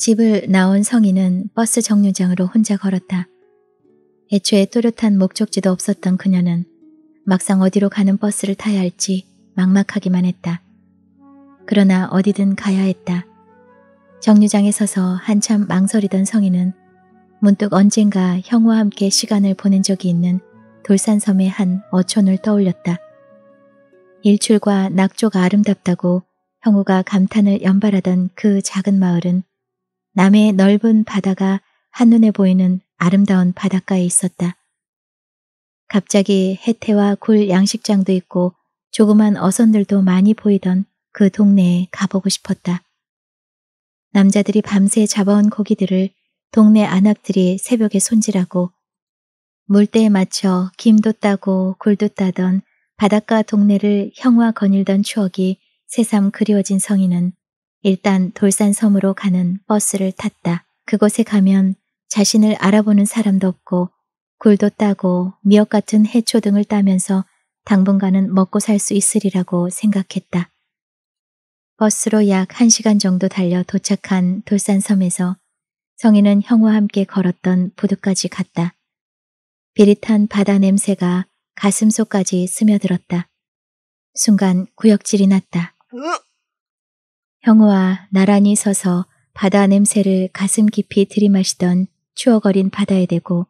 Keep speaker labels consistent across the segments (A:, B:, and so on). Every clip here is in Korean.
A: 집을 나온 성인은 버스 정류장으로 혼자 걸었다. 애초에 또렷한 목적지도 없었던 그녀는 막상 어디로 가는 버스를 타야 할지 막막하기만 했다. 그러나 어디든 가야 했다. 정류장에 서서 한참 망설이던 성인은 문득 언젠가 형우와 함께 시간을 보낸 적이 있는 돌산섬의 한 어촌을 떠올렸다. 일출과 낙조가 아름답다고 형우가 감탄을 연발하던 그 작은 마을은 남해 넓은 바다가 한눈에 보이는 아름다운 바닷가에 있었다. 갑자기 해태와 굴 양식장도 있고 조그만 어선들도 많이 보이던 그 동네에 가보고 싶었다. 남자들이 밤새 잡아온 고기들을 동네 안악들이 새벽에 손질하고 물때에 맞춰 김도 따고 굴도 따던 바닷가 동네를 형화 거닐던 추억이 새삼 그리워진 성인은 일단 돌산섬으로 가는 버스를 탔다. 그곳에 가면 자신을 알아보는 사람도 없고 굴도 따고 미역 같은 해초 등을 따면서 당분간은 먹고 살 수 있으리라고 생각했다. 버스로 약 1시간 정도 달려 도착한 돌산섬에서 성인은 형와 함께 걸었던 부두까지 갔다. 비릿한 바다 냄새가 가슴속까지 스며들었다. 순간 구역질이 났다. 형우와 나란히 서서 바다 냄새를 가슴 깊이 들이마시던 추억어린 바다에 대고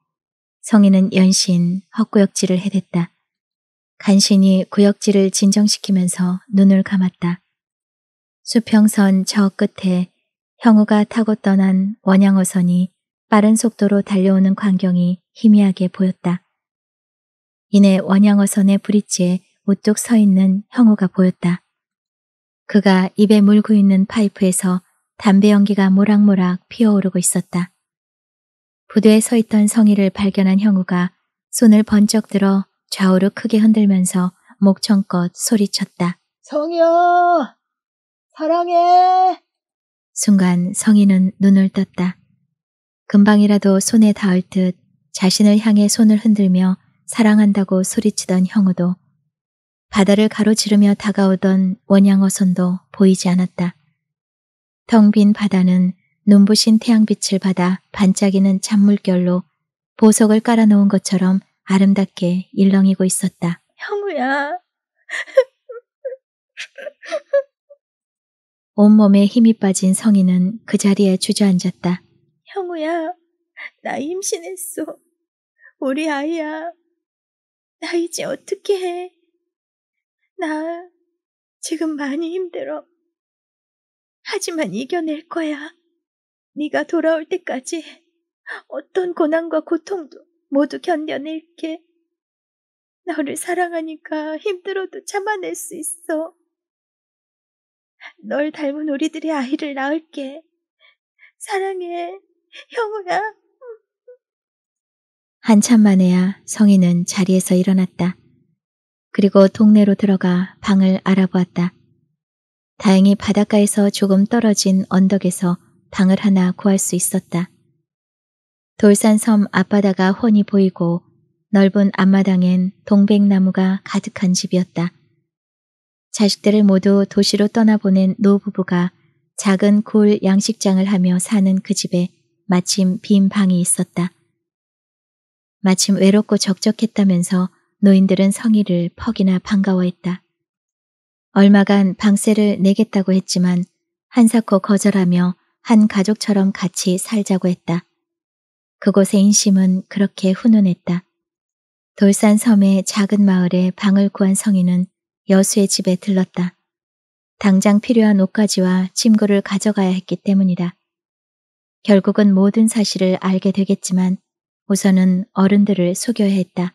A: 성인은 연신 헛구역질을 해댔다. 간신히 구역질을 진정시키면서 눈을 감았다. 수평선 저 끝에 형우가 타고 떠난 원양어선이 빠른 속도로 달려오는 광경이 희미하게 보였다. 이내 원양어선의 브릿지에 우뚝 서 있는 형우가 보였다. 그가 입에 물고 있는 파이프에서 담배 연기가 모락모락 피어오르고 있었다. 부두에 서 있던 성의를 발견한 형우가 손을 번쩍 들어 좌우로 크게 흔들면서 목청껏 소리쳤다. 성희야! 사랑해! 순간 성희는 눈을 떴다. 금방이라도 손에 닿을 듯 자신을 향해 손을 흔들며 사랑한다고 소리치던 형우도 바다를 가로지르며 다가오던 원양어선도 보이지 않았다. 텅 빈 바다는 눈부신 태양빛을 받아 반짝이는 찬물결로 보석을 깔아놓은 것처럼 아름답게 일렁이고 있었다. 형우야. 온몸에 힘이 빠진 성인은 그 자리에 주저앉았다. 형우야, 나 임신했어. 우리 아이야. 나 이제 어떻게 해? 나 지금 많이 힘들어. 하지만 이겨낼 거야. 네가 돌아올 때까지 어떤 고난과 고통도 모두 견뎌낼게. 너를 사랑하니까 힘들어도 참아낼 수 있어. 널 닮은 우리들의 아이를 낳을게. 사랑해, 형우야. 한참 만에야 성인은 자리에서 일어났다. 그리고 동네로 들어가 방을 알아보았다. 다행히 바닷가에서 조금 떨어진 언덕에서 방을 하나 구할 수 있었다. 돌산섬 앞바다가 훤히 보이고 넓은 앞마당엔 동백나무가 가득한 집이었다. 자식들을 모두 도시로 떠나보낸 노부부가 작은 굴 양식장을 하며 사는 그 집에 마침 빈 방이 있었다. 마침 외롭고 적적했다면서 노인들은 성의를 퍽이나 반가워했다. 얼마간 방세를 내겠다고 했지만 한사코 거절하며 한 가족처럼 같이 살자고 했다. 그곳의 인심은 그렇게 훈훈했다. 돌산 섬의 작은 마을에 방을 구한 성인은 여수의 집에 들렀다. 당장 필요한 옷가지와 침구를 가져가야 했기 때문이다. 결국은 모든 사실을 알게 되겠지만 우선은 어른들을 속여야 했다.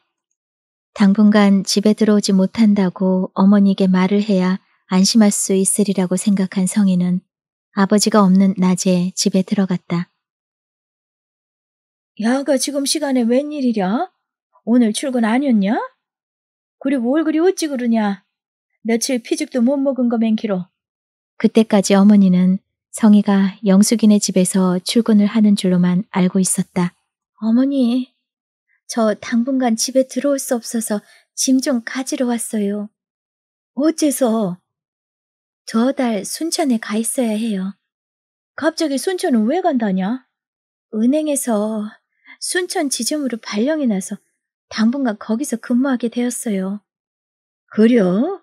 A: 당분간 집에 들어오지 못한다고 어머니에게 말을 해야 안심할 수 있으리라고 생각한 성인은 아버지가 없는 낮에 집에 들어갔다. 야가 지금 시간에 웬일이랴? 오늘 출근 아니었냐? 그리고 올그이 어찌 그러냐? 며칠 피죽도 못 먹은 거 맹키로. 그때까지 어머니는 성희가 영숙이네 집에서 출근을 하는 줄로만 알고 있었다. 어머니, 저 당분간 집에 들어올 수 없어서 짐 좀 가지러 왔어요. 어째서? 저달 순천에 가 있어야 해요. 갑자기 순천은 왜 간다냐? 은행에서 순천 지점으로 발령이 나서 당분간 거기서 근무하게 되었어요. 그려?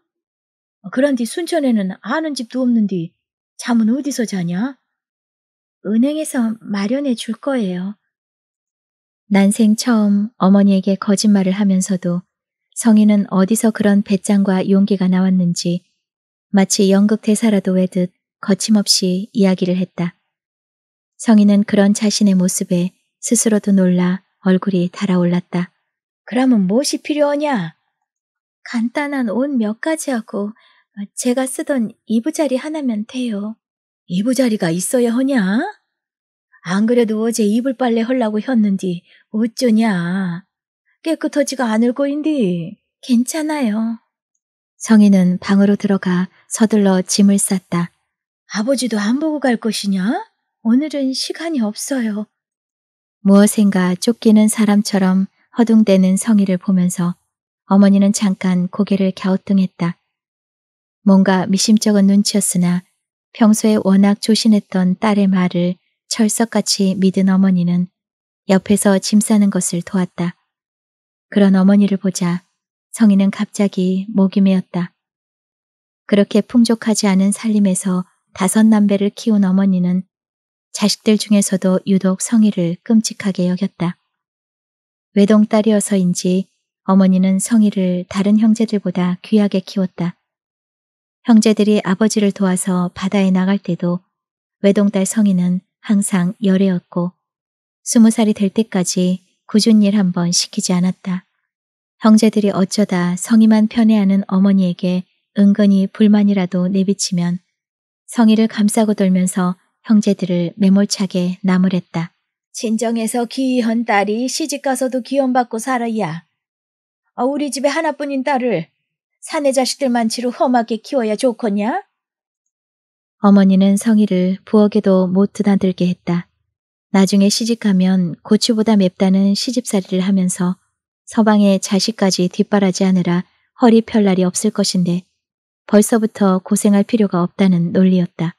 A: 그런뒤 순천에는 아는 집도 없는데 잠은 어디서 자냐? 은행에서 마련해 줄 거예요. 난생 처음 어머니에게 거짓말을 하면서도 성인은 어디서 그런 배짱과 용기가 나왔는지 마치 연극 대사라도 외듯 거침없이 이야기를 했다. 성인은 그런 자신의 모습에 스스로도 놀라 얼굴이 달아올랐다. 그러면 무엇이 필요하냐? 간단한 옷 몇 가지하고 제가 쓰던 이부자리 하나면 돼요. 이부자리가 있어야 하냐? 안 그래도 어제 이불 빨래 헐라고 했는디 어쩌냐. 깨끗하지가 않을 거인데 괜찮아요. 성인은 방으로 들어가 서둘러 짐을 쌌다. 아버지도 안 보고 갈 것이냐? 오늘은 시간이 없어요. 무엇인가 쫓기는 사람처럼 허둥대는 성희를 보면서 어머니는 잠깐 고개를 갸우뚱했다. 뭔가 미심쩍은 눈치였으나 평소에 워낙 조신했던 딸의 말을 철석같이 믿은 어머니는 옆에서 짐 싸는 것을 도왔다. 그런 어머니를 보자 성인은 갑자기 목이 메었다. 그렇게 풍족하지 않은 살림에서 다섯 남배를 키운 어머니는 자식들 중에서도 유독 성희를 끔찍하게 여겼다. 외동딸이어서인지 어머니는 성희를 다른 형제들보다 귀하게 키웠다. 형제들이 아버지를 도와서 바다에 나갈 때도 외동딸 성희는 항상 열애였고 스무 살이 될 때까지 꾸은일 한 번 시키지 않았다. 형제들이 어쩌다 성의만 편애하는 어머니에게 은근히 불만이라도 내비치면 성의를 감싸고 돌면서 형제들을 매몰차게 나무랬다. 진정해서 기이한 딸이 시집가서도 기원받고 살아야. 어, 우리 집에 하나뿐인 딸을 사내 자식들만 치로 험하게 키워야 좋겠냐? 어머니는 성의를 부엌에도 못 드나들게 했다. 나중에 시집가면 고추보다 맵다는 시집살이를 하면서 서방의 자식까지 뒷바라지하느라 허리 펼 날이 없을 것인데 벌써부터 고생할 필요가 없다는 논리였다.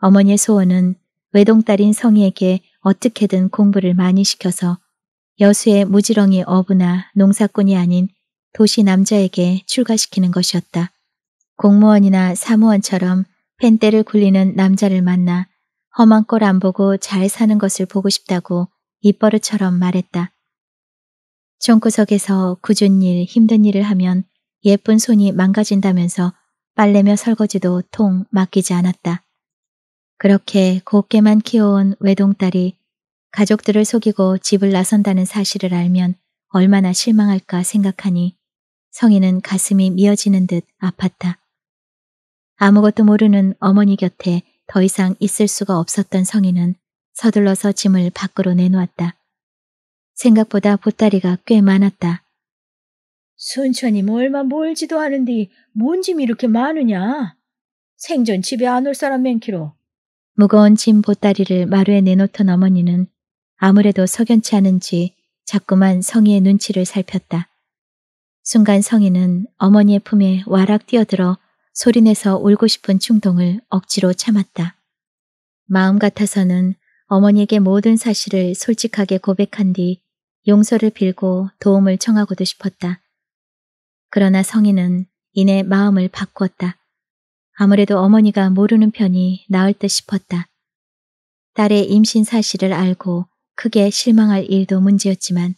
A: 어머니의 소원은 외동딸인 성희에게 어떻게든 공부를 많이 시켜서 여수의 무지렁이 어부나 농사꾼이 아닌 도시 남자에게 출가시키는 것이었다. 공무원이나 사무원처럼 펜대를 굴리는 남자를 만나 험한 꼴 안 보고 잘 사는 것을 보고 싶다고 입버릇처럼 말했다. 총구석에서 굳은 일, 힘든 일을 하면 예쁜 손이 망가진다면서 빨래며 설거지도 통 맡기지 않았다. 그렇게 곱게만 키워온 외동딸이 가족들을 속이고 집을 나선다는 사실을 알면 얼마나 실망할까 생각하니 성인은 가슴이 미어지는 듯 아팠다. 아무것도 모르는 어머니 곁에 더 이상 있을 수가 없었던 성인은 서둘러서 짐을 밖으로 내놓았다. 생각보다 보따리가 꽤 많았다. 순천이 얼마 멀지도 않은데 뭔 짐이 이렇게 많으냐? 생전 집에 안 올 사람 맨키로. 무거운 짐 보따리를 마루에 내놓던 어머니는 아무래도 석연치 않은지 자꾸만 성희의 눈치를 살폈다. 순간 성희는 어머니의 품에 와락 뛰어들어 소리내서 울고 싶은 충동을 억지로 참았다. 마음 같아서는 어머니에게 모든 사실을 솔직하게 고백한 뒤 용서를 빌고 도움을 청하고도 싶었다. 그러나 성인은 이내 마음을 바꾸었다. 아무래도 어머니가 모르는 편이 나을 듯 싶었다. 딸의 임신 사실을 알고 크게 실망할 일도 문제였지만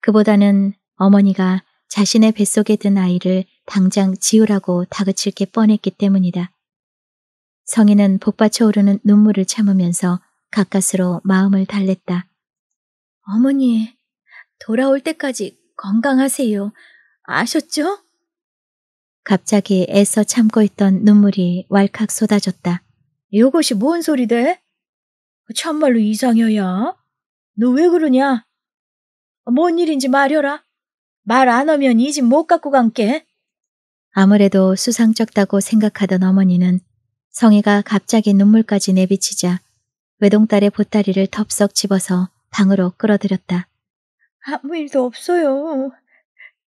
A: 그보다는 어머니가 자신의 뱃속에 든 아이를 당장 지우라고 다그칠 게 뻔했기 때문이다. 성인은 복받쳐 오르는 눈물을 참으면서 가까스로 마음을 달랬다. 어머니, 돌아올 때까지 건강하세요. 아셨죠? 갑자기 애써 참고 있던 눈물이 왈칵 쏟아졌다. 이것이 뭔 소리대? 참말로 이상해야너 왜 그러냐? 뭔 일인지 말여라. 말 안 하면 이 집 못 갖고 간게. 아무래도 수상쩍다고 생각하던 어머니는 성희가 갑자기 눈물까지 내비치자 외동딸의 보따리를 덥석 집어서 방으로 끌어들였다. 아무 일도 없어요.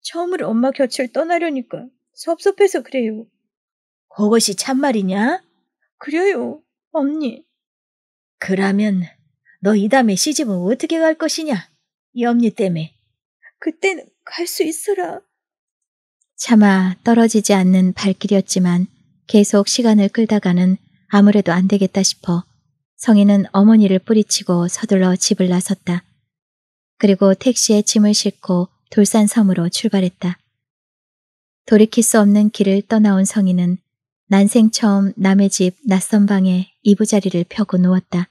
A: 처음으로 엄마 곁을 떠나려니까 섭섭해서 그래요. 그것이 참말이냐? 그래요, 언니. 그러면 너 이 다음에 시집은 어떻게 갈 것이냐? 이 언니 때문에. 그때는 갈 수 있어라. 차마 떨어지지 않는 발길이었지만 계속 시간을 끌다가는 아무래도 안 되겠다 싶어 성인은 어머니를 뿌리치고 서둘러 집을 나섰다. 그리고 택시에 짐을 싣고 돌산 섬으로 출발했다. 돌이킬 수 없는 길을 떠나온 성인은 난생 처음 남의 집 낯선 방에 이부자리를 펴고 누웠다.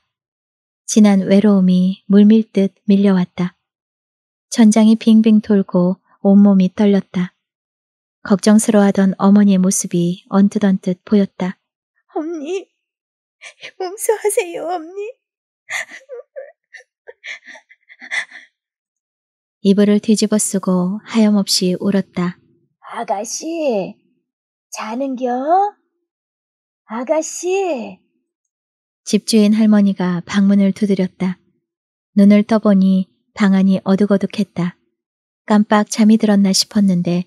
A: 진한 외로움이 물밀듯 밀려왔다. 천장이 빙빙 돌고 온몸이 떨렸다. 걱정스러워하던 어머니의 모습이 언뜻언뜻 보였다. 엄니 용서하세요, 엄니 이불을 뒤집어 쓰고 하염없이 울었다. 아가씨, 자는겨? 아가씨! 집주인 할머니가 방문을 두드렸다. 눈을 떠보니 방안이 어둑어둑했다. 깜빡 잠이 들었나 싶었는데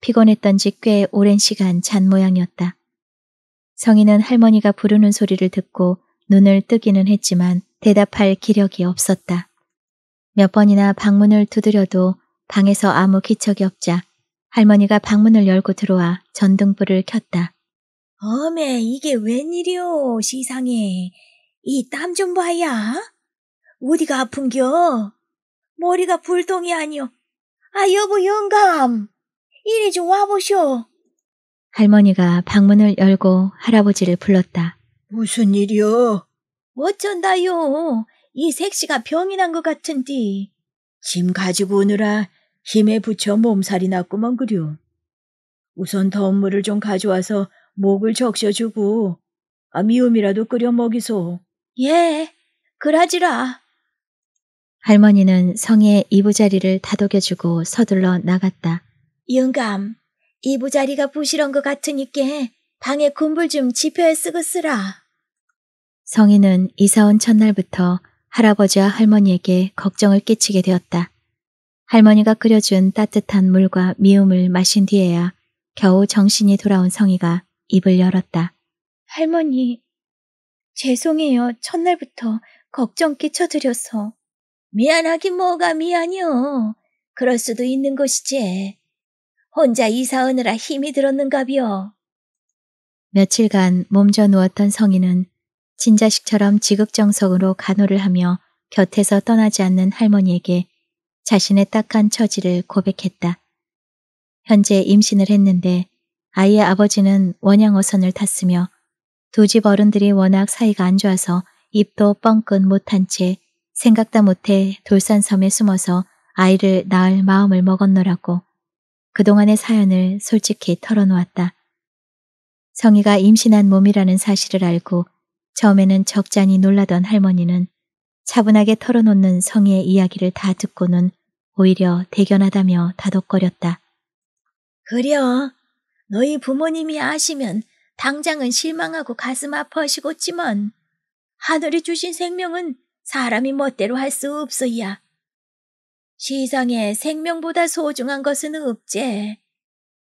A: 피곤했던지 꽤 오랜 시간 잔 모양이었다. 성인은 할머니가 부르는 소리를 듣고 눈을 뜨기는 했지만 대답할 기력이 없었다. 몇 번이나 방문을 두드려도 방에서 아무 기척이 없자 할머니가 방문을 열고 들어와 전등불을 켰다. 어메, 이게 웬일이오, 시상에. 이 땀 좀 봐야. 어디가 아픈겨? 머리가 불통이 아니오. 아, 여보 영감. 이리 좀 와보쇼. 할머니가 방문을 열고 할아버지를 불렀다. 무슨 일이오 어쩐다요. 이 색시가 병이 난 것 같은디. 짐 가지고 오느라 힘에 부쳐 몸살이 났구먼 그려. 우선 더운 물을 좀 가져와서 목을 적셔주고 아, 미움이라도 끓여 먹이소. 예, 그라지라. 할머니는 성의 이부자리를 다독여주고 서둘러 나갔다. 영감, 이부자리가 부실한 것 같으니께 방에 군불 좀지펴야 쓰고 쓰라. 성인은 이사온 첫날부터 할아버지와 할머니에게 걱정을 끼치게 되었다. 할머니가 끓여준 따뜻한 물과 미음을 마신 뒤에야 겨우 정신이 돌아온 성희가 입을 열었다. 할머니, 죄송해요. 첫날부터 걱정 끼쳐드려서. 미안하긴 뭐가 미안이요. 그럴 수도 있는 것이지. 혼자 이사오느라 힘이 들었는가비요. 며칠간 몸져 누웠던 성희는 친자식처럼 지극정성으로 간호를 하며 곁에서 떠나지 않는 할머니에게 자신의 딱한 처지를 고백했다. 현재 임신을 했는데 아이의 아버지는 원양어선을 탔으며 두 집 어른들이 워낙 사이가 안 좋아서 입도 뻥끗 못한 채 생각다 못해 돌산섬에 숨어서 아이를 낳을 마음을 먹었노라고 그동안의 사연을 솔직히 털어놓았다. 성희가 임신한 몸이라는 사실을 알고 처음에는 적잖이 놀라던 할머니는 차분하게 털어놓는 성의 이야기를 다 듣고는 오히려 대견하다며 다독거렸다. 그려, 너희 부모님이 아시면 당장은 실망하고 가슴 아파하시겠지만 하늘이 주신 생명은 사람이 멋대로 할 수 없어야. 시상에 생명보다 소중한 것은 없제.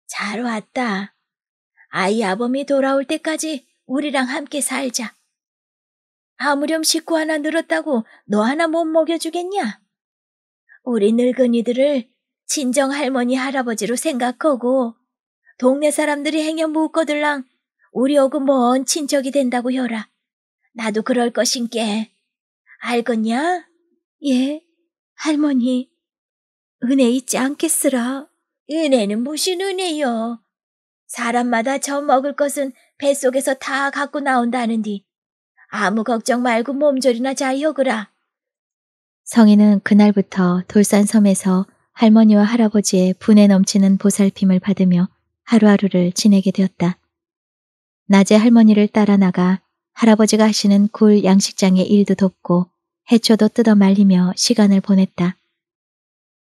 A: 잘 왔다. 아이 아범이 돌아올 때까지 우리랑 함께 살자. 아무렴 식구 하나 늘었다고 너 하나 못 먹여주겠냐? 우리 늙은이들을 친정 할머니 할아버지로 생각하고 동네 사람들이 행여 묻거들랑 우리하고 먼 친척이 된다고 혀라. 나도 그럴 것인께. 알겠냐? 예, 할머니. 은혜 있지 않겠으라. 은혜는 무슨 은혜요? 사람마다 저 먹을 것은 뱃속에서 다 갖고 나온다는디 아무 걱정 말고 몸조리나 잘욕그라 성인은 그날부터 돌산섬에서 할머니와 할아버지의 분에 넘치는 보살핌을 받으며 하루하루를 지내게 되었다. 낮에 할머니를 따라 나가 할아버지가 하시는 굴 양식장의 일도 돕고 해초도 뜯어 말리며 시간을 보냈다.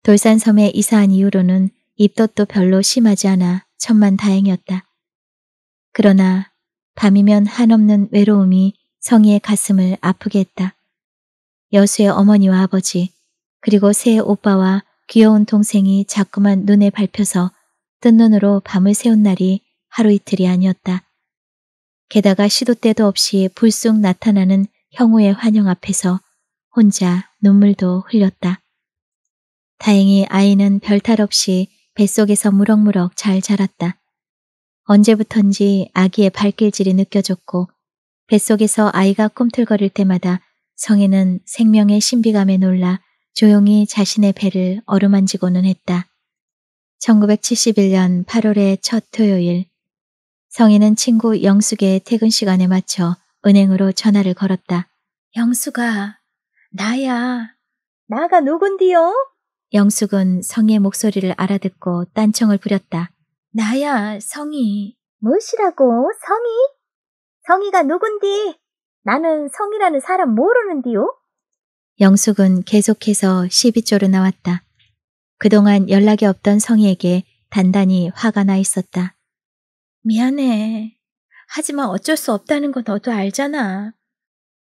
A: 돌산섬에 이사한 이후로는 입덧도 별로 심하지 않아 천만 다행이었다. 그러나 밤이면 한없는 외로움이 성희의 가슴을 아프게 했다. 여수의 어머니와 아버지 그리고 새 오빠와 귀여운 동생이 자꾸만 눈에 밟혀서 뜬 눈으로 밤을 새운 날이 하루 이틀이 아니었다. 게다가 시도 때도 없이 불쑥 나타나는 형우의 환영 앞에서 혼자 눈물도 흘렸다. 다행히 아이는 별탈 없이 뱃속에서 무럭무럭 잘 자랐다. 언제부턴지 아기의 발길질이 느껴졌고 뱃속에서 아이가 꿈틀거릴 때마다 성인은 생명의 신비감에 놀라 조용히 자신의 배를 어루만지고는 했다. 1971년 8월의 첫 토요일 성인은 친구 영숙의 퇴근 시간에 맞춰 은행으로 전화를 걸었다. 영숙아, 나야. 나가 누군디요? 영숙은 성의 목소리를 알아듣고 딴청을 부렸다. 나야, 성이. 무엇이라고, 성이? 성희가 누군디? 나는 성희라는 사람 모르는디요? 영숙은 계속해서 시비조로 나왔다. 그동안 연락이 없던 성희에게 단단히 화가 나 있었다. 미안해. 하지만 어쩔 수 없다는 건 너도 알잖아.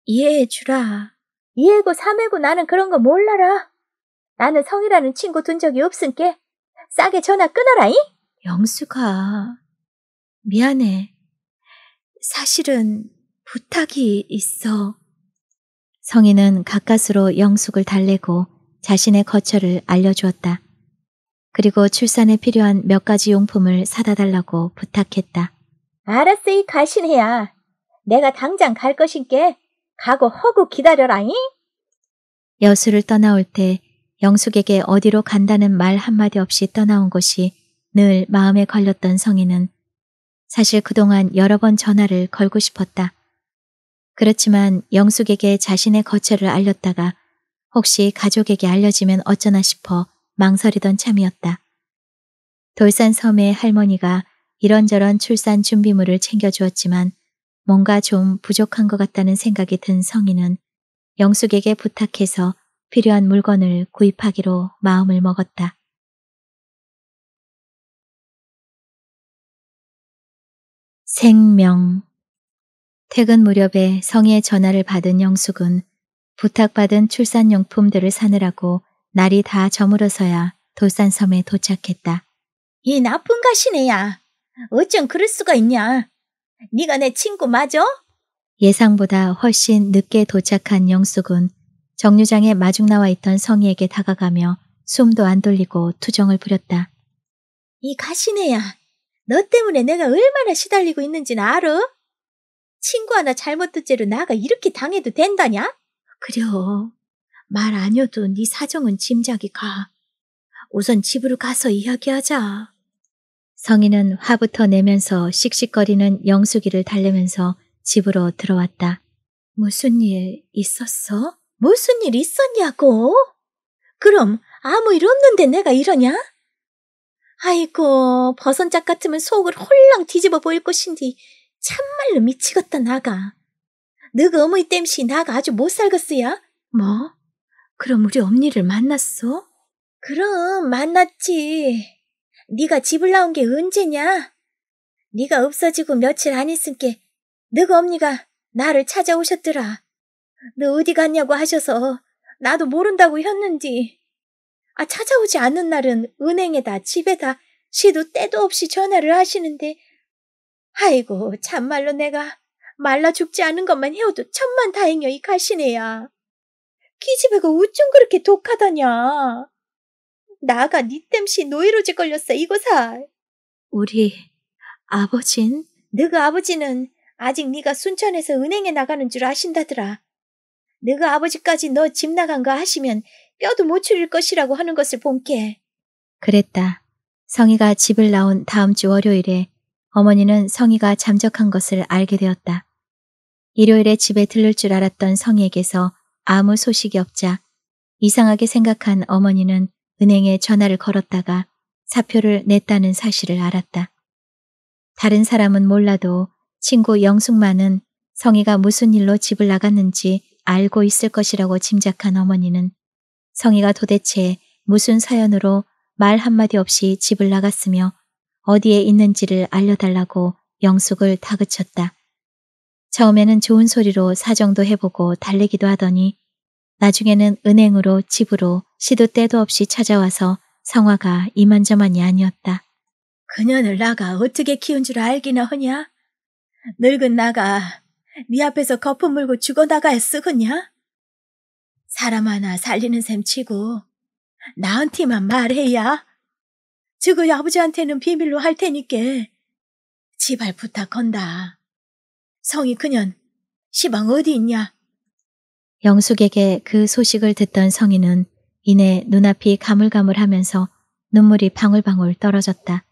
A: 이해해 주라. 이해고 삼해고 나는 그런 거 몰라라. 나는 성희라는 친구 둔 적이 없은께 싸게 전화 끊어라잉? 영숙아 미안해. 사실은 부탁이 있어. 성인은 가까스로 영숙을 달래고 자신의 거처를 알려주었다. 그리고 출산에 필요한 몇 가지 용품을 사다 달라고 부탁했다. 알았어, 이가신해야 내가 당장 갈 것인께 가고 허구 기다려라잉. 여수를 떠나올 때 영숙에게 어디로 간다는 말 한마디 없이 떠나온 것이 늘 마음에 걸렸던 성인은 사실 그동안 여러 번 전화를 걸고 싶었다. 그렇지만 영숙에게 자신의 거처를 알렸다가 혹시 가족에게 알려지면 어쩌나 싶어 망설이던 참이었다. 돌산 섬의 할머니가 이런저런 출산 준비물을 챙겨주었지만 뭔가 좀 부족한 것 같다는 생각이 든 성인은 영숙에게 부탁해서 필요한 물건을 구입하기로 마음을 먹었다. 생명. 퇴근 무렵에 성의 전화를 받은 영숙은 부탁받은 출산용품들을 사느라고 날이 다 저물어서야 돌산섬에 도착했다. 이 나쁜 가시네야. 어쩜 그럴 수가 있냐. 네가 내 친구 맞어 예상보다 훨씬 늦게 도착한 영숙은 정류장에 마중 나와 있던 성희에게 다가가며 숨도 안 돌리고 투정을 부렸다. 이 가시네야. 너 때문에 내가 얼마나 시달리고 있는지는 알아? 친구 하나 잘못 듣째로 나가 이렇게 당해도 된다냐? 그려. 말 아니어도 네 사정은 짐작이 가. 우선 집으로 가서 이야기하자. 성인은 화부터 내면서 씩씩거리는 영숙이를 달래면서 집으로 들어왔다. 무슨 일 있었어? 무슨 일 있었냐고? 그럼 아무 일 없는데 내가 이러냐? 아이고, 버선짝 같으면 속을 홀랑 뒤집어 보일 것인디 참말로 미치겠다 나가. 너가 그 어머니 땜시 나가 아주 못 살겠어야? 뭐? 그럼 우리 엄니를 만났어? 그럼 만났지. 네가 집을 나온 게 언제냐? 네가 없어지고 며칠 안있은 게, 너가 그 엄니가 나를 찾아오셨더라. 너 어디 갔냐고 하셔서 나도 모른다고 했는디 아, 찾아오지 않는 날은 은행에다, 집에다 시도 때도 없이 전화를 하시는데, 아이고, 참말로 내가 말라 죽지 않은 것만 해도 천만 다행이여, 이 가시네야. 기집애가 그 우쩜 그렇게 독하다냐. 나가 니 땜시 노이로지 걸렸어, 이거 살. 우리 아버진? 너가 아버지는 아직 네가 순천에서 은행에 나가는 줄 아신다더라. 너가 아버지까지 너 집 나간 거 하시면 뼈도 못 추릴 것이라고 하는 것을 본께. 그랬다. 성희가 집을 나온 다음 주 월요일에 어머니는 성희가 잠적한 것을 알게 되었다. 일요일에 집에 들를 줄 알았던 성희에게서 아무 소식이 없자 이상하게 생각한 어머니는 은행에 전화를 걸었다가 사표를 냈다는 사실을 알았다. 다른 사람은 몰라도 친구 영숙만은 성희가 무슨 일로 집을 나갔는지 알고 있을 것이라고 짐작한 어머니는 성희가 도대체 무슨 사연으로 말 한마디 없이 집을 나갔으며 어디에 있는지를 알려달라고 영숙을 다그쳤다. 처음에는 좋은 소리로 사정도 해보고 달래기도 하더니 나중에는 은행으로 집으로 시도 때도 없이 찾아와서 성화가 이만저만이 아니었다. 그녀를 나가 어떻게 키운 줄 알기나 허냐 늙은 나가 네 앞에서 거품 물고 죽어나가 애쓰겠냐? 사람 하나 살리는 셈 치고 나한테만 말해야. 지금 아버지한테는 비밀로 할 테니께 지발 부탁한다. 성이 그년 시방 어디 있냐? 영숙에게 그 소식을 듣던 성인은 이내 눈앞이 가물가물하면서 눈물이 방울방울 떨어졌다.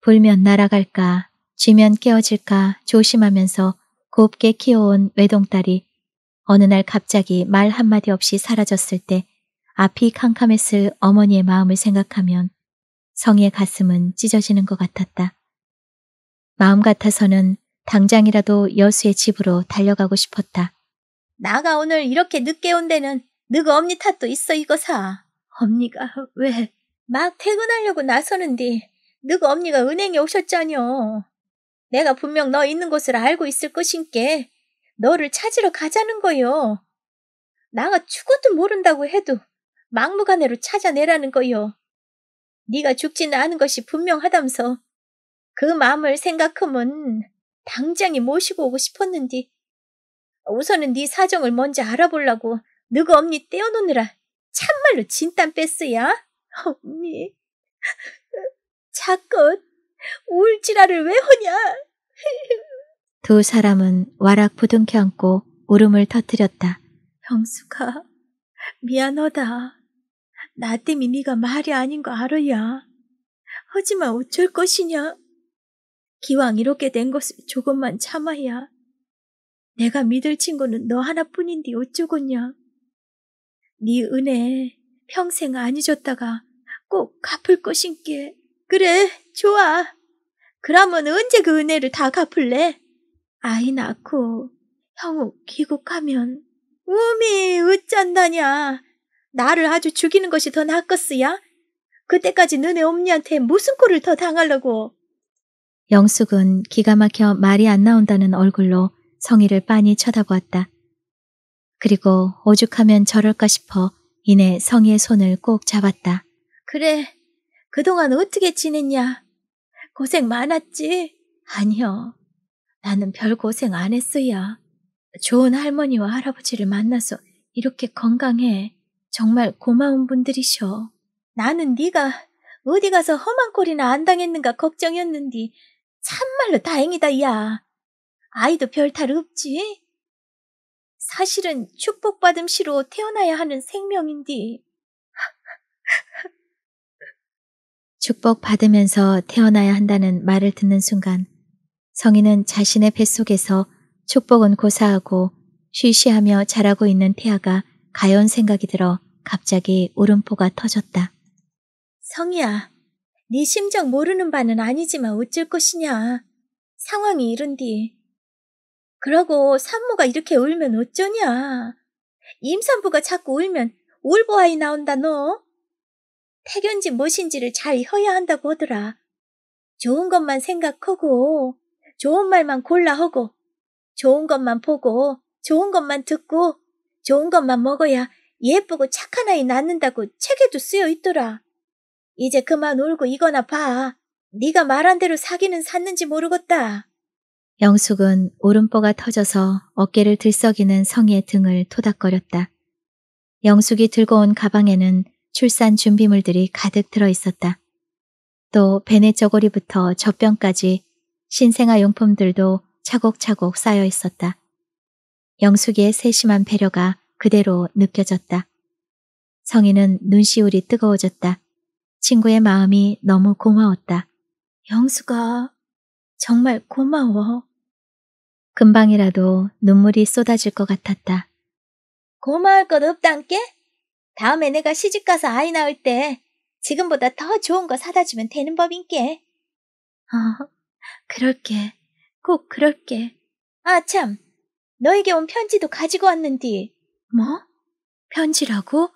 A: 불면 날아갈까, 쥐면 깨어질까 조심하면서 곱게 키워온 외동딸이 어느 날 갑자기 말 한마디 없이 사라졌을 때 앞이 캄캄했을 어머니의 마음을 생각하면 성희의 가슴은 찢어지는 것 같았다. 마음 같아서는 당장이라도 여수의 집으로 달려가고 싶었다. 나가 오늘 이렇게 늦게 온 데는 너가 엄니 탓도 있어 이거사. 엄니가 왜 막 퇴근하려고 나서는디 너가 엄니가 은행에 오셨잖여. 내가 분명 너 있는 곳을 알고 있을 것인께 너를 찾으러 가자는 거요. 나가 죽어도 모른다고 해도 막무가내로 찾아내라는 거요. 네가 죽지는 않은 것이 분명하다면서그 마음을 생각하면 당장이 모시고 오고 싶었는디. 우선은 네 사정을 먼저 알아보려고 너가 언니 떼어놓느라 참말로 진땀 뺐어야. 언니, 자꾸 울지라를 왜 하냐? 두 사람은 와락 부둥켜 안고 울음을 터뜨렸다. 형수가 미안하다. 나 때문에 네가 말이 아닌 거 알아야. 하지만 어쩔 것이냐? 기왕 이렇게 된 것을 조금만 참아야. 내가 믿을 친구는 너 하나뿐인데 어쩌겠냐? 네 은혜 평생 안 잊었다가 꼭 갚을 것인게 그래, 좋아. 그러면 언제 그 은혜를 다 갚을래? 아이 낳고 형욱 귀국하면 우미 으짠다냐. 나를 아주 죽이는 것이 더 낫겠으야. 그때까지 너네 엄니한테 무슨 꼴을 더 당하려고. 영숙은 기가 막혀 말이 안 나온다는 얼굴로 성희를 빤히 쳐다보았다. 그리고 오죽하면 저럴까 싶어 이내 성희의 손을 꼭 잡았다. 그래, 그동안 어떻게 지냈냐? 고생 많았지? 아니요, 나는 별 고생 안 했어요. 좋은 할머니와 할아버지를 만나서 이렇게 건강해. 정말 고마운 분들이셔. 나는 네가 어디 가서 험한 꼴이나 안 당했는가 걱정이었는디 참말로 다행이다 야. 아이도 별 탈 없지? 사실은 축복받음시로 태어나야 하는 생명인디. 축복받으면서 태어나야 한다는 말을 듣는 순간 성인은 자신의 뱃속에서 축복은 고사하고 쉬쉬하며 자라고 있는 태아가 가연 생각이 들어 갑자기 울음포가 터졌다. 성이야, 네 심정 모르는 바는 아니지만 어쩔 것이냐. 상황이 이른디 그러고 산모가 이렇게 울면 어쩌냐. 임산부가 자꾸 울면 울보아이 나온다 너. 태견지 무엇인지를 잘 허야 한다고 하더라. 좋은 것만 생각하고 좋은 말만 골라 하고 좋은 것만 보고 좋은 것만 듣고 좋은 것만 먹어야 예쁘고 착한 아이 낳는다고 책에도 쓰여 있더라. 이제 그만 울고 이거나 봐. 네가 말한 대로 사기는 샀는지 모르겠다. 영숙은 오른보가 터져서 어깨를 들썩이는 성의 등을 토닥거렸다. 영숙이 들고 온 가방에는 출산 준비물들이 가득 들어 있었다. 또 베네 저고리부터 젖병까지 신생아 용품들도 차곡차곡 쌓여 있었다. 영숙의 세심한 배려가 그대로 느껴졌다. 성희는 눈시울이 뜨거워졌다. 친구의 마음이 너무 고마웠다. 영숙아 정말 고마워. 금방이라도 눈물이 쏟아질 것 같았다. 고마울 것 없단께? 다음에 내가 시집가서 아이 낳을 때 지금보다 더 좋은 거 사다 주면 되는 법인께. 아, 그럴게. 꼭 그럴게. 아, 참. 너에게 온 편지도 가지고 왔는디. 뭐? 편지라고?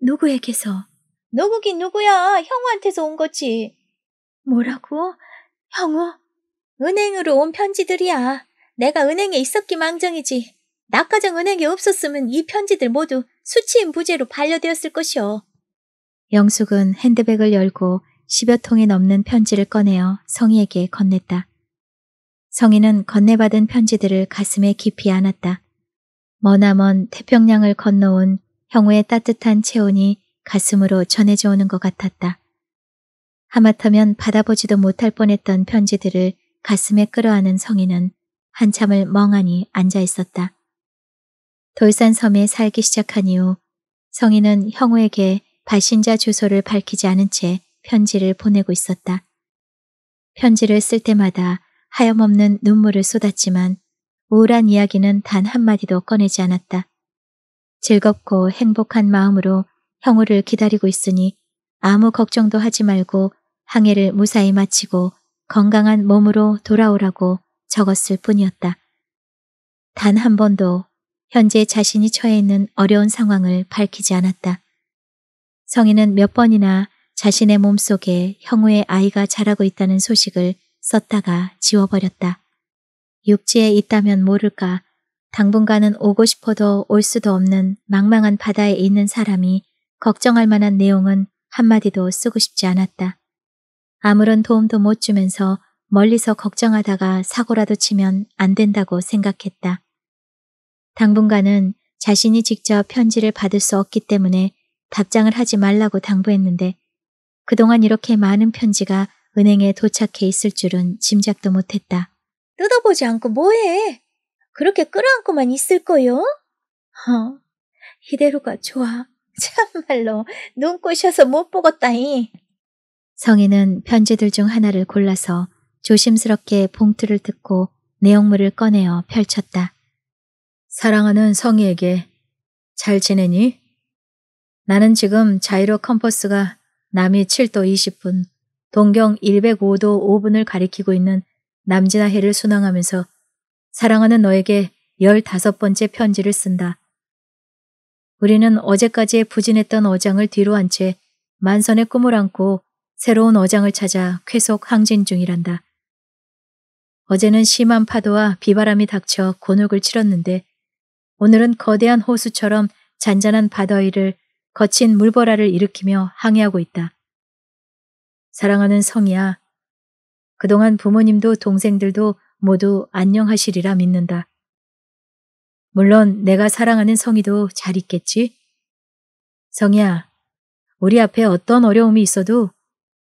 A: 누구에게서? 누구긴 누구야. 형우한테서 온 거지. 뭐라고? 형우? 은행으로 온 편지들이야. 내가 은행에 있었기 망정이지. 낙가정 은행에 없었으면 이 편지들 모두 수치인 부재로 반려되었을 것이오. 영숙은 핸드백을 열고 십여 통이 넘는 편지를 꺼내어 성희에게 건넸다. 성희는 건네받은 편지들을 가슴에 깊이 안았다. 머나먼 태평양을 건너온 형우의 따뜻한 체온이 가슴으로 전해져 오는 것 같았다. 하마터면 받아보지도 못할 뻔했던 편지들을 가슴에 끌어안은 성희는 한참을 멍하니 앉아 있었다. 돌산섬에 살기 시작한 이후 성희는 형우에게 발신자 주소를 밝히지 않은 채 편지를 보내고 있었다. 편지를 쓸 때마다 하염없는 눈물을 쏟았지만 우울한 이야기는 단 한마디도 꺼내지 않았다. 즐겁고 행복한 마음으로 형우를 기다리고 있으니 아무 걱정도 하지 말고 항해를 무사히 마치고 건강한 몸으로 돌아오라고 적었을 뿐이었다. 단 한 번도 현재 자신이 처해 있는 어려운 상황을 밝히지 않았다. 성인은 몇 번이나 자신의 몸속에 형우의 아이가 자라고 있다는 소식을 썼다가 지워버렸다. 육지에 있다면 모를까 당분간은 오고 싶어도 올 수도 없는 망망한 바다에 있는 사람이 걱정할 만한 내용은 한마디도 쓰고 싶지 않았다. 아무런 도움도 못 주면서 멀리서 걱정하다가 사고라도 치면 안 된다고 생각했다. 당분간은 자신이 직접 편지를 받을 수 없기 때문에 답장을 하지 말라고 당부했는데 그동안 이렇게 많은 편지가 은행에 도착해 있을 줄은 짐작도 못했다. 뜯어보지 않고 뭐해? 그렇게 끌어안고만 있을 거요? 허, 이대로가 좋아. 참말로 눈꼬셔서 못 보겠다잉. 성희는 편지들 중 하나를 골라서 조심스럽게 봉투를 듣고 내용물을 꺼내어 펼쳤다. 사랑하는 성희에게 잘 지내니? 나는 지금 자이로 컴퍼스가 남이 7도 20분, 동경 105도 5분을 가리키고 있는 남진아 해를 순항하면서 사랑하는 너에게 15번째 편지를 쓴다. 우리는 어제까지 부진했던 어장을 뒤로 한채 만선의 꿈을 안고 새로운 어장을 찾아 쾌속 항진 중이란다. 어제는 심한 파도와 비바람이 닥쳐 곤혹을 치렀는데 오늘은 거대한 호수처럼 잔잔한 바다위를 거친 물보라를 일으키며 항해하고 있다. 사랑하는 성이야. 그동안 부모님도 동생들도 모두 안녕하시리라 믿는다. 물론 내가 사랑하는 성이도 잘 있겠지? 성이야, 우리 앞에 어떤 어려움이 있어도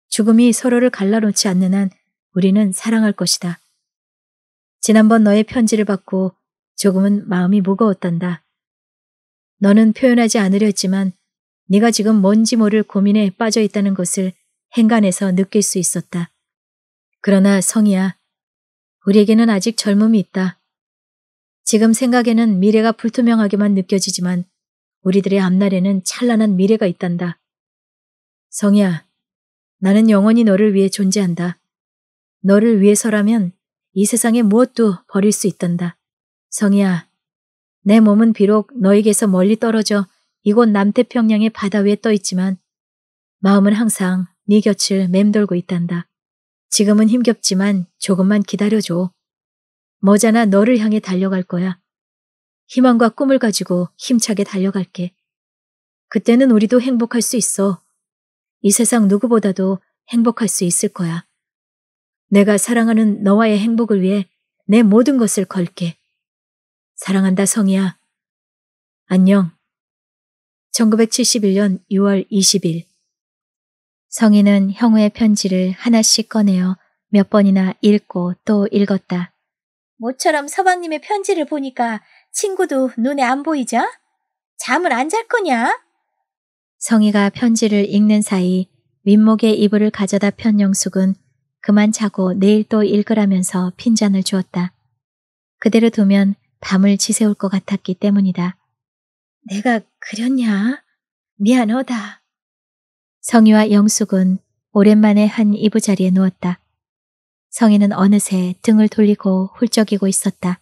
A: 죽음이 서로를 갈라놓지 않는 한 우리는 사랑할 것이다. 지난번 너의 편지를 받고 조금은 마음이 무거웠단다. 너는 표현하지 않으려 했지만 네가 지금 뭔지 모를 고민에 빠져 있다는 것을 행간에서 느낄 수 있었다. 그러나 성이야, 우리에게는 아직 젊음이 있다. 지금 생각에는 미래가 불투명하게만 느껴지지만 우리들의 앞날에는 찬란한 미래가 있단다. 성이야, 나는 영원히 너를 위해 존재한다. 너를 위해서라면 이 세상에 무엇도 버릴 수 있단다. 성이야, 내 몸은 비록 너에게서 멀리 떨어져 이곳 남태평양의 바다 위에 떠 있지만 마음은 항상 네 곁을 맴돌고 있단다. 지금은 힘겹지만 조금만 기다려줘. 머잖아 너를 향해 달려갈 거야. 희망과 꿈을 가지고 힘차게 달려갈게. 그때는 우리도 행복할 수 있어. 이 세상 누구보다도 행복할 수 있을 거야. 내가 사랑하는 너와의 행복을 위해 내 모든 것을 걸게. 사랑한다, 성이야. 안녕. 1971년 6월 20일 성인은 형우의 편지를 하나씩 꺼내어 몇 번이나 읽고 또 읽었다. 모처럼 서방님의 편지를 보니까 친구도 눈에 안 보이죠? 잠을 안 잘 거냐? 성희가 편지를 읽는 사이 윗목에 이불을 가져다 편 영숙은 그만 자고 내일 또 읽으라면서 핀잔을 주었다. 그대로 두면 밤을 지새울 것 같았기 때문이다. 내가 그렸냐? 미안하다. 성희와 영숙은 오랜만에 한 이부자리에 누웠다. 성희는 어느새 등을 돌리고 훌쩍이고 있었다.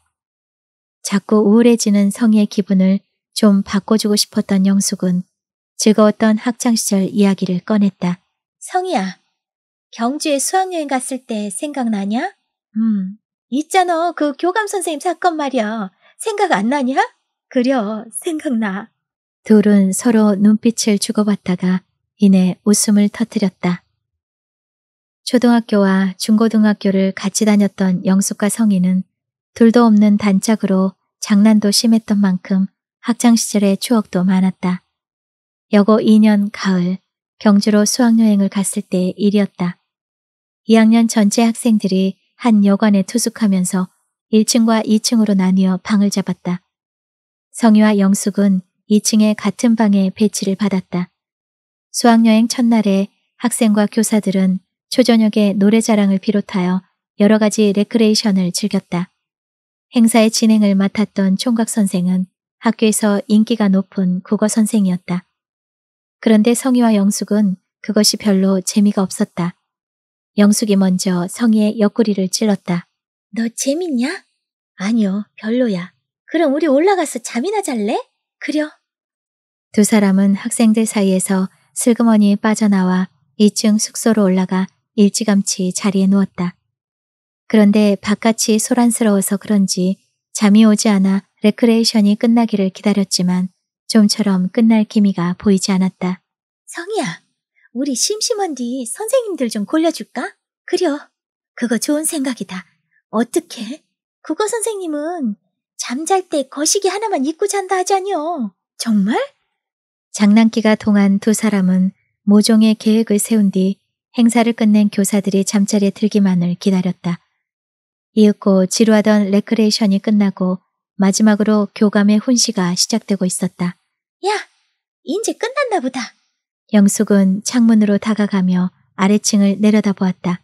A: 자꾸 우울해지는 성희의 기분을 좀 바꿔주고 싶었던 영숙은 즐거웠던 학창시절 이야기를 꺼냈다. 성희야, 경주에 수학여행 갔을 때 생각나냐? 음, 있잖아. 그 교감선생님 사건 말이야. 생각 안 나냐? 그려 생각나. 둘은 서로 눈빛을 주고받다가 이내 웃음을 터뜨렸다. 초등학교와 중고등학교를 같이 다녔던 영숙과 성희는 둘도 없는 단짝으로 장난도 심했던 만큼 학창시절의 추억도 많았다. 여고 2년 가을 경주로 수학여행을 갔을 때의 일이었다. 2학년 전체 학생들이 한 여관에 투숙하면서 1층과 2층으로 나뉘어 방을 잡았다. 성희와 영숙은 2층의 같은 방에 배치를 받았다. 수학여행 첫날에 학생과 교사들은 초저녁에 노래자랑을 비롯하여 여러 가지 레크레이션을 즐겼다. 행사의 진행을 맡았던 총각 선생은 학교에서 인기가 높은 국어 선생이었다. 그런데 성희와 영숙은 그것이 별로 재미가 없었다. 영숙이 먼저 성희의 옆구리를 찔렀다. 너 재밌냐? 아니요, 별로야. 그럼 우리 올라가서 잠이나 잘래? 그려. 두 사람은 학생들 사이에서 슬그머니 빠져나와 2층 숙소로 올라가 일찌감치 자리에 누웠다. 그런데 바깥이 소란스러워서 그런지 잠이 오지 않아 레크레이션이 끝나기를 기다렸지만 좀처럼 끝날 기미가 보이지 않았다. 성희야, 우리 심심한뒤 선생님들 좀 골려줄까? 그려. 그거 좋은 생각이다. 어떻게? 국어 선생님은 잠잘 때 거시기 하나만 입고 잔다 하자니요. 정말? 장난기가 통한 두 사람은 모종의 계획을 세운 뒤 행사를 끝낸 교사들이 잠자리에 들기만을 기다렸다. 이윽고 지루하던 레크레이션이 끝나고 마지막으로 교감의 훈시가 시작되고 있었다. 야! 이제 끝났나 보다. 영숙은 창문으로 다가가며 아래층을 내려다보았다.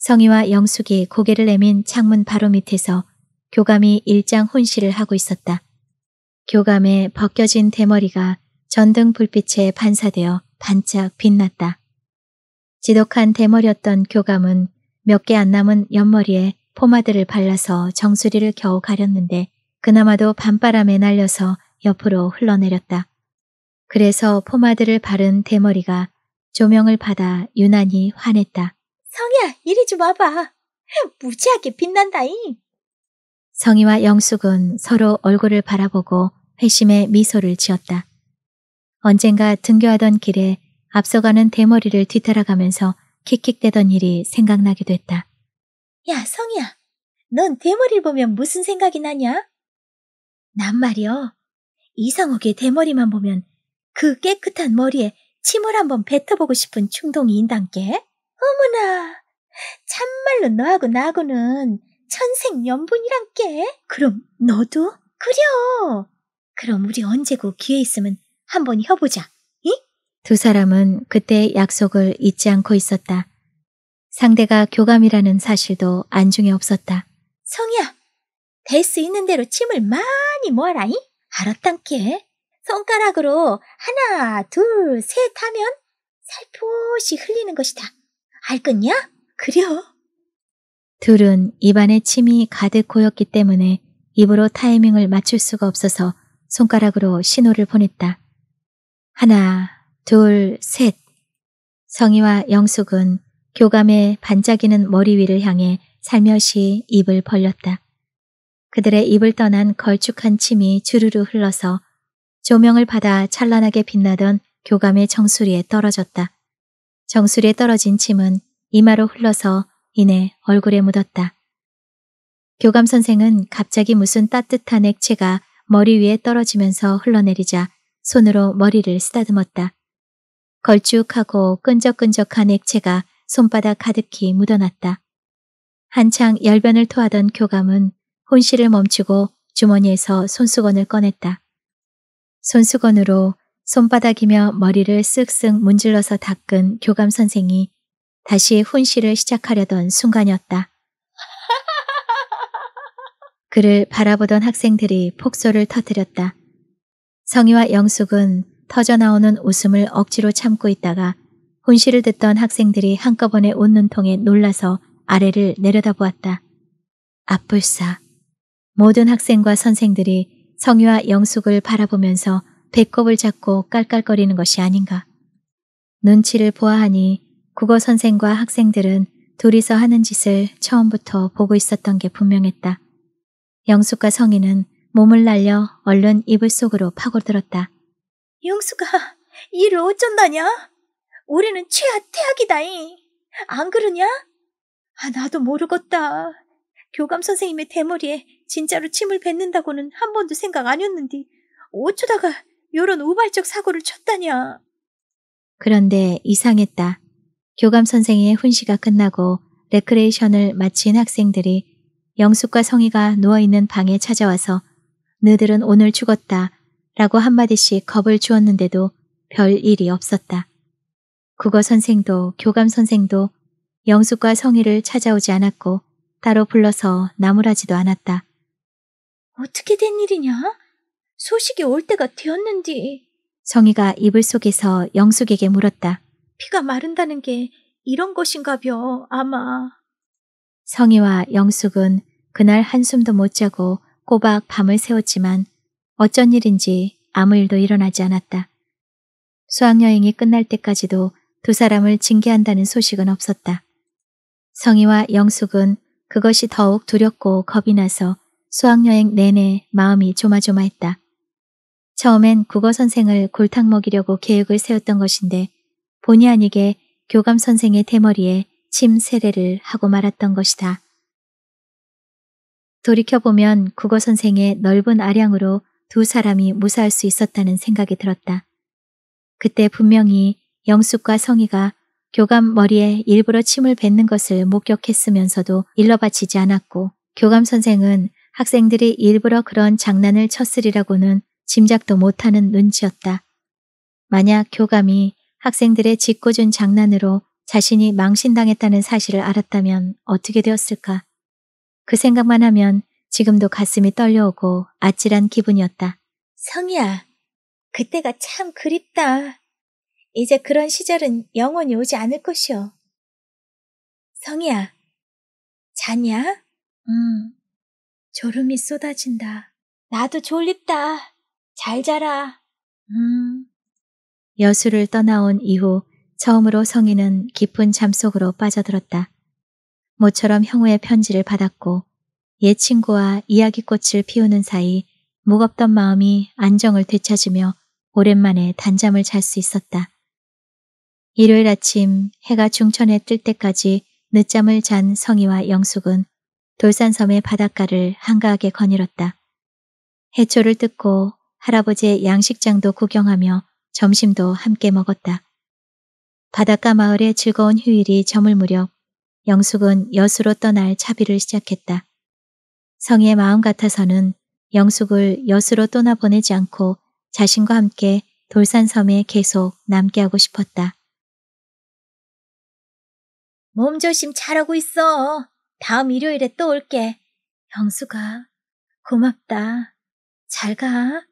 A: 성희와 영숙이 고개를 내민 창문 바로 밑에서 교감이 일장 혼시를 하고 있었다. 교감의 벗겨진 대머리가 전등 불빛에 반사되어 반짝 빛났다. 지독한 대머리였던 교감은 몇 개 안 남은 옆머리에 포마드를 발라서 정수리를 겨우 가렸는데 그나마도 밤바람에 날려서 옆으로 흘러내렸다. 그래서 포마드를 바른 대머리가 조명을 받아 유난히 화냈다. 성야, 이리 좀 와봐. 무지하게 빛난다잉. 성희와 영숙은 서로 얼굴을 바라보고 회심의 미소를 지었다. 언젠가 등교하던 길에 앞서가는 대머리를 뒤따라가면서 킥킥대던 일이 생각나기도 했다. 야, 성희야. 넌 대머리를 보면 무슨 생각이 나냐? 난 말이여. 이상욱의 대머리만 보면 그 깨끗한 머리에 침을 한번 뱉어보고 싶은 충동이 인당께. 어머나, 참말로 너하고 나하고는 천생연분이란게? 그럼 너도? 그려! 그럼 우리 언제고 기회 있으면 한번 혀보자. 이? 두 사람은 그때 약속을 잊지 않고 있었다. 상대가 교감이라는 사실도 안중에 없었다. 성희야, 될 수 있는 대로 침을 많이 모아라잉? 알았단께. 손가락으로 하나, 둘, 셋 하면 살포시 흘리는 것이다. 알겠냐? 그려. 둘은 입안에 침이 가득 고였기 때문에 입으로 타이밍을 맞출 수가 없어서 손가락으로 신호를 보냈다. 하나, 둘, 셋. 성희와 영숙은 교감의 반짝이는 머리 위를 향해 살며시 입을 벌렸다. 그들의 입을 떠난 걸쭉한 침이 주르르 흘러서 조명을 받아 찬란하게 빛나던 교감의 정수리에 떨어졌다. 정수리에 떨어진 침은 이마로 흘러서 이내 얼굴에 묻었다. 교감 선생은 갑자기 무슨 따뜻한 액체가 머리 위에 떨어지면서 흘러내리자 손으로 머리를 쓰다듬었다. 걸쭉하고 끈적끈적한 액체가 손바닥 가득히 묻어났다. 한창 열변을 토하던 교감은 혼실을 멈추고 주머니에서 손수건을 꺼냈다. 손수건으로 손바닥이며 머리를 쓱쓱 문질러서 닦은 교감 선생이 다시 훈시를 시작하려던 순간이었다. 그를 바라보던 학생들이 폭소를 터뜨렸다. 성희와 영숙은 터져나오는 웃음을 억지로 참고 있다가 혼시를 듣던 학생들이 한꺼번에 웃는 통에 놀라서 아래를 내려다보았다. 아뿔싸. 모든 학생과 선생들이 성유와 영숙을 바라보면서 배꼽을 잡고 깔깔거리는 것이 아닌가. 눈치를 보아하니 국어 선생과 학생들은 둘이서 하는 짓을 처음부터 보고 있었던 게 분명했다. 영숙과 성희는 몸을 날려 얼른 이불 속으로 파고들었다. 영숙아, 일을 어쩐다냐? 올해는 최하 태학이다잉. 안 그러냐? 아, 나도 모르겠다. 교감 선생님의 대머리에 진짜로 침을 뱉는다고는 한 번도 생각 아니었는데 어쩌다가 요런 우발적 사고를 쳤다냐. 그런데 이상했다. 교감 선생의 훈시가 끝나고 레크레이션을 마친 학생들이 영숙과 성희가 누워있는 방에 찾아와서 너들은 오늘 죽었다 라고 한마디씩 겁을 주었는데도 별 일이 없었다. 국어 선생도 교감 선생도 영숙과 성희를 찾아오지 않았고 따로 불러서 나무라지도 않았다. 어떻게 된 일이냐? 소식이 올 때가 되었는디. 성희가 이불 속에서 영숙에게 물었다. 피가 마른다는 게 이런 것인가벼, 아마. 성희와 영숙은 그날 한숨도 못 자고 꼬박 밤을 새웠지만 어쩐 일인지 아무 일도 일어나지 않았다. 수학여행이 끝날 때까지도 두 사람을 징계한다는 소식은 없었다. 성희와 영숙은 그것이 더욱 두렵고 겁이 나서 수학여행 내내 마음이 조마조마했다. 처음엔 국어 선생을 골탕 먹이려고 계획을 세웠던 것인데 본의 아니게 교감 선생의 대머리에 침 세례를 하고 말았던 것이다. 돌이켜보면 국어 선생의 넓은 아량으로 두 사람이 무사할 수 있었다는 생각이 들었다. 그때 분명히 영숙과 성희가 교감 머리에 일부러 침을 뱉는 것을 목격했으면서도 일러 바치지 않았고 교감 선생은 학생들이 일부러 그런 장난을 쳤으리라고는 짐작도 못하는 눈치였다. 만약 교감이 학생들의 짓궂은 장난으로 자신이 망신당했다는 사실을 알았다면 어떻게 되었을까? 그 생각만 하면 지금도 가슴이 떨려오고 아찔한 기분이었다. 성희야, 그때가 참 그립다. 이제 그런 시절은 영원히 오지 않을 것이오. 성희야, 자냐? 응. 음. 졸음이 쏟아진다. 나도 졸립다. 잘 자라. 음. 여수를 떠나온 이후 처음으로 성인은 깊은 잠 속으로 빠져들었다. 모처럼 형우의 편지를 받았고 옛 친구와 이야기꽃을 피우는 사이 무겁던 마음이 안정을 되찾으며 오랜만에 단잠을 잘 수 있었다. 일요일 아침 해가 중천에 뜰 때까지 늦잠을 잔 성희와 영숙은 돌산섬의 바닷가를 한가하게 거닐었다. 해초를 뜯고 할아버지의 양식장도 구경하며 점심도 함께 먹었다. 바닷가 마을의 즐거운 휴일이 저물 무렵 영숙은 여수로 떠날 차비를 시작했다. 성의 마음 같아서는 영숙을 여수로 떠나보내지 않고 자신과 함께 돌산섬에 계속 남게 하고 싶었다. 몸조심 잘하고 있어. 다음 일요일에 또 올게. 영숙아 고맙다. 잘 가.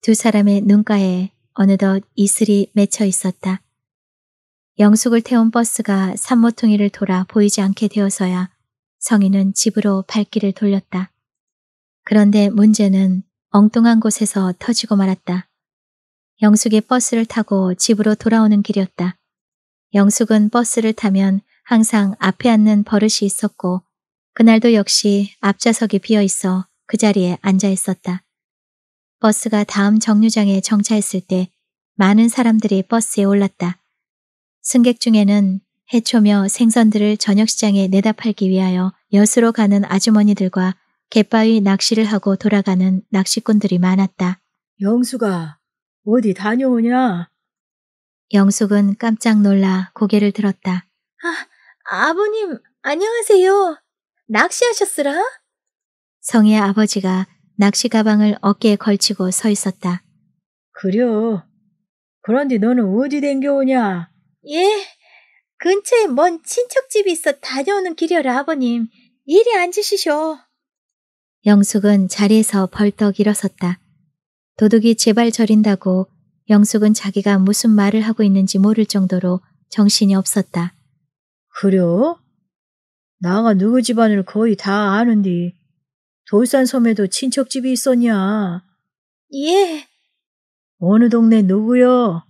A: 두 사람의 눈가에 어느덧 이슬이 맺혀 있었다. 영숙을 태운 버스가 산모퉁이를 돌아 보이지 않게 되어서야 성인은 집으로 발길을 돌렸다. 그런데 문제는 엉뚱한 곳에서 터지고 말았다. 영숙이 버스를 타고 집으로 돌아오는 길이었다. 영숙은 버스를 타면 항상 앞에 앉는 버릇이 있었고 그날도 역시 앞좌석이 비어 있어 그 자리에 앉아 있었다. 버스가 다음 정류장에 정차했을 때 많은 사람들이 버스에 올랐다. 승객 중에는 해초며 생선들을 저녁시장에 내다 팔기 위하여 여수로 가는 아주머니들과 갯바위 낚시를 하고 돌아가는 낚시꾼들이 많았다. 영수가 어디 다녀오냐? 영숙은 깜짝 놀라 고개를 들었다. 아, 아버님 안녕하세요. 낚시하셨으라? 성의 아버지가 낚시 가방을 어깨에 걸치고 서 있었다. 그려. 그런데 너는 어디 댕겨오냐? 예, 근처에 먼 친척집이 있어 다녀오는 길이여라 아버님. 이리 앉으시쇼. 영숙은 자리에서 벌떡 일어섰다. 도둑이 제발 저린다고 영숙은 자기가 무슨 말을 하고 있는지 모를 정도로 정신이 없었다. 그려? 나가 누구 집안을 거의 다아는데 돌산 섬에도 친척집이 있었냐? 예. 어느 동네 누구요?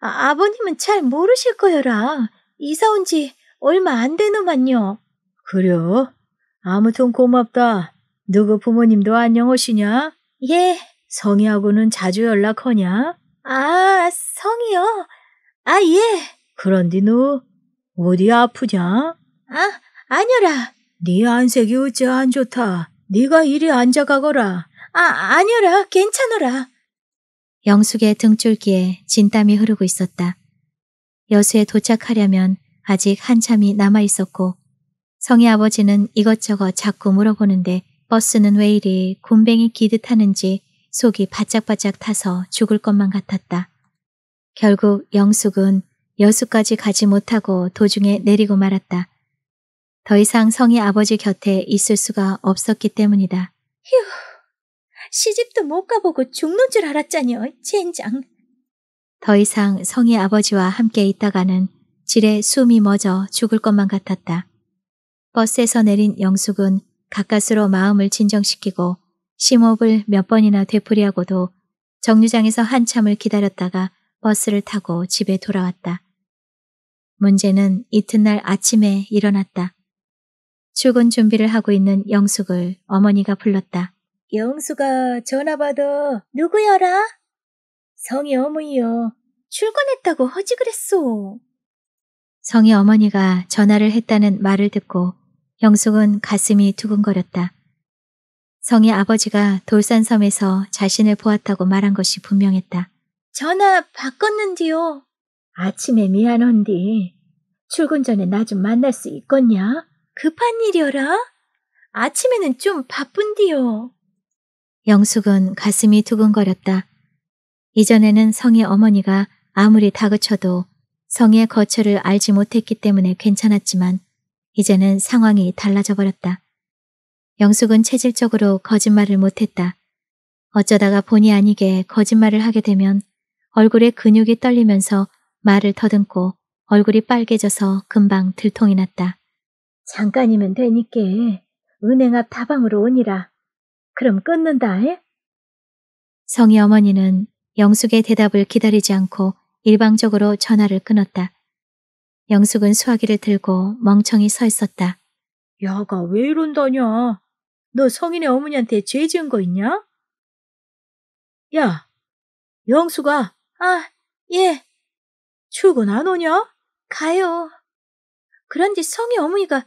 A: 아, 아버님은 잘 모르실 거여라. 이사 온지 얼마 안 되노만요. 그려? 아무튼 고맙다. 누구 부모님도 안녕하시냐? 예. 성희하고는 자주 연락하냐? 아, 성희요? 아, 예. 그런디 누 어디 아프냐? 아, 아니라. 네 안색이 어째 안 좋다. 네가 이리 앉아가거라. 아, 아니라 어 괜찮어라. 영숙의 등줄기에 진땀이 흐르고 있었다. 여수에 도착하려면 아직 한참이 남아 있었고 성의 아버지는 이것저것 자꾸 물어보는데 버스는 왜 이리 곰뱅이 기듯 하는지 속이 바짝바짝 타서 죽을 것만 같았다. 결국 영숙은 여수까지 가지 못하고 도중에 내리고 말았다. 더 이상 성희 아버지 곁에 있을 수가 없었기 때문이다. 휴, 시집도 못 가보고 죽는 줄 알았자니요, 젠장. 더 이상 성희 아버지와 함께 있다가는 지레 숨이 멎어 죽을 것만 같았다. 버스에서 내린 영숙은 가까스로 마음을 진정시키고 심호흡을 몇 번이나 되풀이하고도 정류장에서 한참을 기다렸다가 버스를 타고 집에 돌아왔다. 문제는 이튿날 아침에 일어났다. 출근 준비를 하고 있는 영숙을 어머니가 불렀다. 영숙아, 전화 받아. 누구여라? 성희 어머니요. 출근했다고 허지그랬소 성희 어머니가 전화를 했다는 말을 듣고 영숙은 가슴이 두근거렸다. 성희 아버지가 돌산섬에서 자신을 보았다고 말한 것이 분명했다. 전화 바꿨는디요. 아침에 미안한디. 출근 전에 나 좀 만날 수 있겠냐? 급한 일이어라? 아침에는 좀 바쁜디요. 영숙은 가슴이 두근거렸다. 이전에는 성의 어머니가 아무리 다그쳐도 성의 거처를 알지 못했기 때문에 괜찮았지만 이제는 상황이 달라져 버렸다. 영숙은 체질적으로 거짓말을 못했다. 어쩌다가 본의 아니게 거짓말을 하게 되면 얼굴에 근육이 떨리면서 말을 더듬고 얼굴이 빨개져서 금방 들통이 났다. 잠깐이면 되니께 은행 앞 다방으로 오니라. 그럼 끊는다. 에? 성희 어머니는 영숙의 대답을 기다리지 않고 일방적으로 전화를 끊었다. 영숙은 수화기를 들고 멍청히 서 있었다. 야가 왜 이런다냐? 너 성인의 어머니한테 죄 지은 거 있냐? 야, 영숙아 아, 예. 출근 안 오냐? 가요. 그런데 성희 어머니가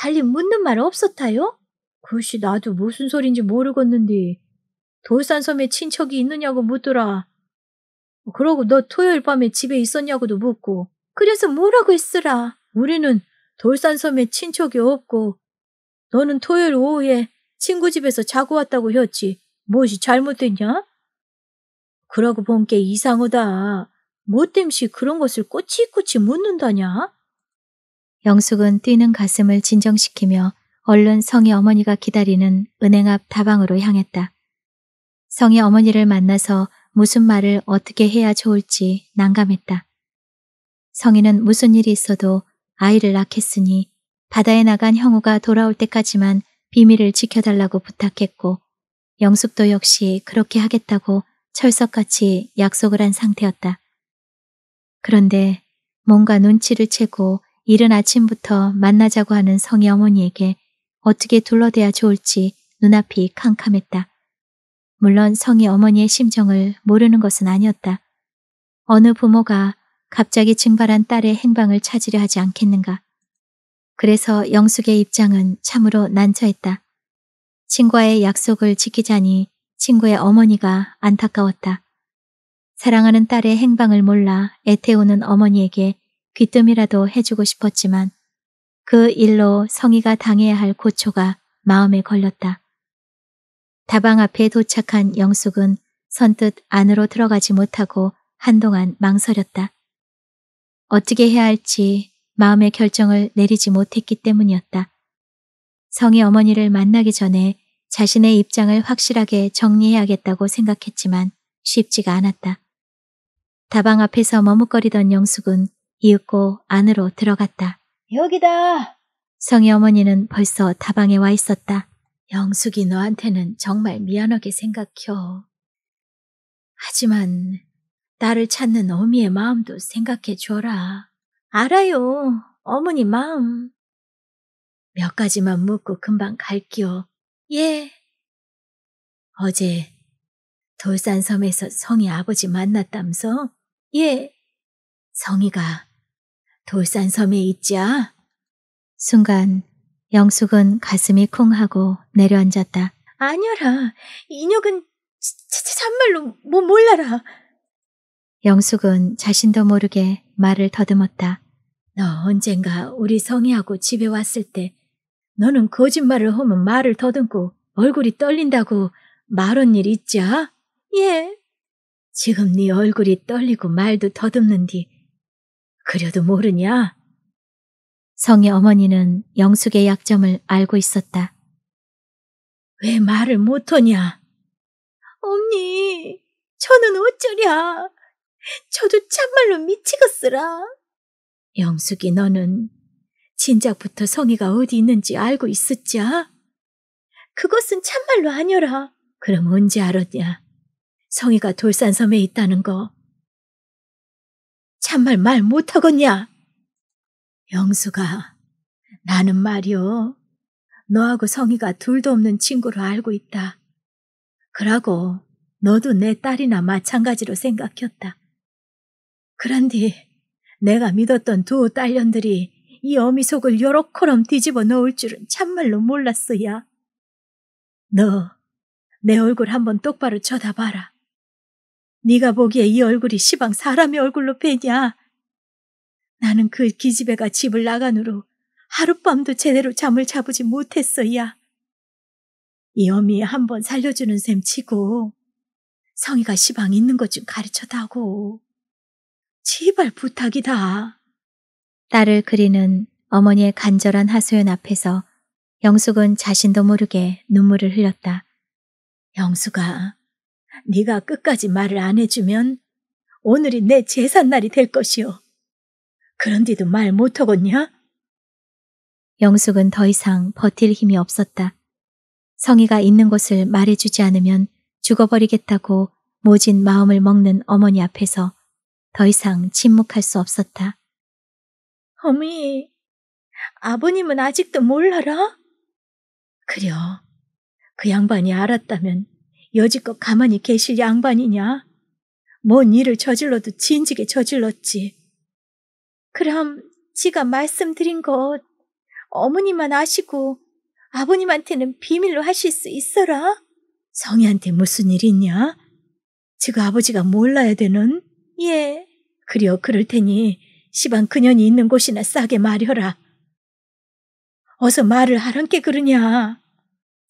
A: 달리 묻는 말 없었다요? 글씨 나도 무슨 소린지 모르겠는데 돌산섬에 친척이 있느냐고 묻더라. 그러고 너 토요일 밤에 집에 있었냐고도 묻고 그래서 뭐라고 했으라. 우리는 돌산섬에 친척이 없고 너는 토요일 오후에 친구 집에서 자고 왔다고 했지. 무엇이 잘못됐냐? 그러고 본 게 이상하다. 뭐 땜시 그런 것을 꼬치꼬치 묻는다냐? 영숙은 뛰는 가슴을 진정시키며 얼른 성의 어머니가 기다리는 은행 앞 다방으로 향했다. 성의 어머니를 만나서 무슨 말을 어떻게 해야 좋을지 난감했다. 성희는 무슨 일이 있어도 아이를 낳겠으니 바다에 나간 형우가 돌아올 때까지만 비밀을 지켜달라고 부탁했고 영숙도 역시 그렇게 하겠다고 철석같이 약속을 한 상태였다. 그런데 뭔가 눈치를 채고 이른 아침부터 만나자고 하는 성희 어머니에게 어떻게 둘러대야 좋을지 눈앞이 캄캄했다. 물론 성희 어머니의 심정을 모르는 것은 아니었다. 어느 부모가 갑자기 증발한 딸의 행방을 찾으려 하지 않겠는가. 그래서 영숙의 입장은 참으로 난처했다. 친구와의 약속을 지키자니 친구의 어머니가 안타까웠다. 사랑하는 딸의 행방을 몰라 애태우는 어머니에게 귀뜸이라도 해주고 싶었지만 그 일로 성희가 당해야 할 고초가 마음에 걸렸다. 다방 앞에 도착한 영숙은 선뜻 안으로 들어가지 못하고 한동안 망설였다. 어떻게 해야 할지 마음의 결정을 내리지 못했기 때문이었다. 성희 어머니를 만나기 전에 자신의 입장을 확실하게 정리해야겠다고 생각했지만 쉽지가 않았다. 다방 앞에서 머뭇거리던 영숙은 이윽고 안으로 들어갔다. 여기다! 성의 어머니는 벌써 다방에 와 있었다. 영숙이 너한테는 정말 미안하게 생각혀. 하지만 나를 찾는 어미의 마음도 생각해 줘라. 알아요. 어머니 마음. 몇 가지만 묻고 금방 갈게요. 예. 어제 돌산섬에서 성희 아버지 만났다면서 예. 성희가 돌산섬에 있자. 순간 영숙은 가슴이 쿵하고 내려앉았다. 아니라 어이 녀는 참말로 뭐 몰라라. 영숙은 자신도 모르게 말을 더듬었다. 너 언젠가 우리 성희하고 집에 왔을 때 너는 거짓말을 하면 말을 더듬고 얼굴이 떨린다고 말한 일 있자? 예. 지금 네 얼굴이 떨리고 말도 더듬는디 그려도 모르냐? 성의 어머니는 영숙의 약점을 알고 있었다. 왜 말을 못하냐? 언니, 저는 어쩌랴? 저도 참말로 미치겠으라. 영숙이 너는 진작부터 성의가 어디 있는지 알고 있었자? 그것은 참말로 아니라. 어 그럼 언제 알았냐? 성의가 돌산섬에 있다는 거 참말 말 못하겠냐? 영수가 나는 말이오 너하고 성희가 둘도 없는 친구로 알고 있다. 그러고 너도 내 딸이나 마찬가지로 생각했다. 그런데 내가 믿었던 두 딸년들이 이 어미 속을 요렇게럼 뒤집어 넣을 줄은 참말로 몰랐어야. 너 내 얼굴 한번 똑바로 쳐다봐라. 네가 보기에 이 얼굴이 시방 사람의 얼굴로 패냐 나는 그 기집애가 집을 나간 후로 하룻밤도 제대로 잠을 자보지 못했어야. 이 어미 한번 살려주는 셈 치고 성희가 시방 있는 것 좀 가르쳐다고. 제발 부탁이다. 딸을 그리는 어머니의 간절한 하소연 앞에서 영숙은 자신도 모르게 눈물을 흘렸다. 영숙아, 네가 끝까지 말을 안 해주면 오늘이 내 제삿날이 될 것이오. 그런데도 말 못하겠냐? 영숙은 더 이상 버틸 힘이 없었다. 성의가 있는 것을 말해주지 않으면 죽어버리겠다고 모진 마음을 먹는 어머니 앞에서 더 이상 침묵할 수 없었다. 어미, 아버님은 아직도 몰라라? 그려, 그 양반이 알았다면 여지껏 가만히 계실 양반이냐? 뭔 일을 저질러도 진지게 저질렀지. 그럼 지가 말씀드린 것 어머니만 아시고 아버님한테는 비밀로 하실 수 있어라? 성희한테 무슨 일 있냐? 지가 아버지가 몰라야 되는? 예. 그려 그럴 테니 시방 그년이 있는 곳이나 싸게 말여라. 어서 말을 하란께 그러냐.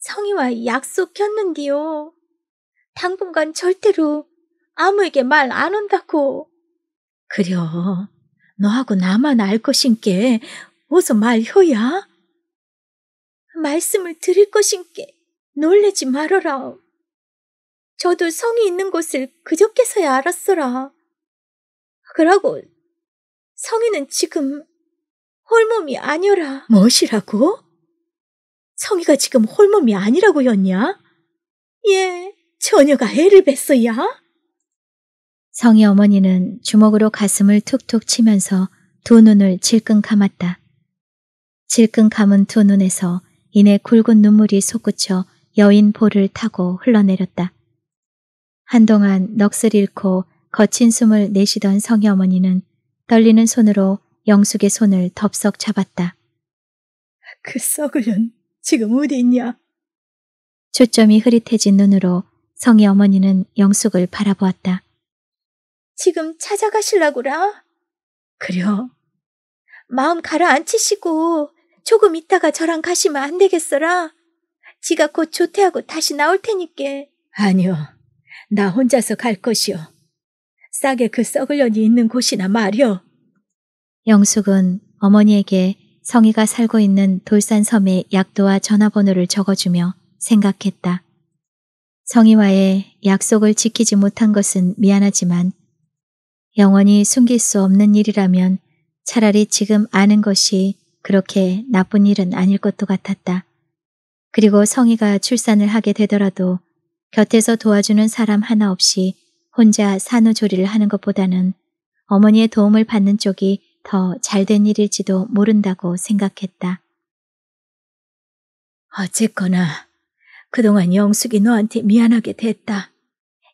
A: 성희와 약속했는디요. 당분간 절대로 아무에게 말 안 한다고. 그려, 너하고 나만 알 것인께 어서 말효야. 말씀을 드릴 것인께 놀래지 말어라. 저도 성이 있는 곳을 그저께서야 알았어라. 그러고 성이는 지금 홀몸이 아니어라. 무엇이라고? 성이가 지금 홀몸이 아니라고 였냐? 예, 처녀가 애를 뱄어야 성희 어머니는 주먹으로 가슴을 툭툭 치면서 두 눈을 질끈 감았다. 질끈 감은 두 눈에서 이내 굵은 눈물이 솟구쳐 여인 볼을 타고 흘러내렸다. 한동안 넋을 잃고 거친 숨을 내쉬던 성희 어머니는 떨리는 손으로 영숙의 손을 덥석 잡았다. 그 썩을 년 지금 어디 있냐? 초점이 흐릿해진 눈으로 성희 어머니는 영숙을 바라보았다. 지금 찾아가시려구라 그려. 마음 가라앉히시고 조금 있다가 저랑 가시면 안 되겠어라. 지가 곧 조퇴하고 다시 나올 테니께. 아니요. 나 혼자서 갈 것이요. 싸게 그 썩을 년이 있는 곳이나 말이요. 영숙은 어머니에게 성희가 살고 있는 돌산 섬의 약도와 전화번호를 적어주며 생각했다. 성희와의 약속을 지키지 못한 것은 미안하지만 영원히 숨길 수 없는 일이라면 차라리 지금 아는 것이 그렇게 나쁜 일은 아닐 것도 같았다. 그리고 성희가 출산을 하게 되더라도 곁에서 도와주는 사람 하나 없이 혼자 산후조리를 하는 것보다는 어머니의 도움을 받는 쪽이 더 잘된 일일지도 모른다고 생각했다. 어쨌거나 그동안 영숙이 너한테 미안하게 됐다.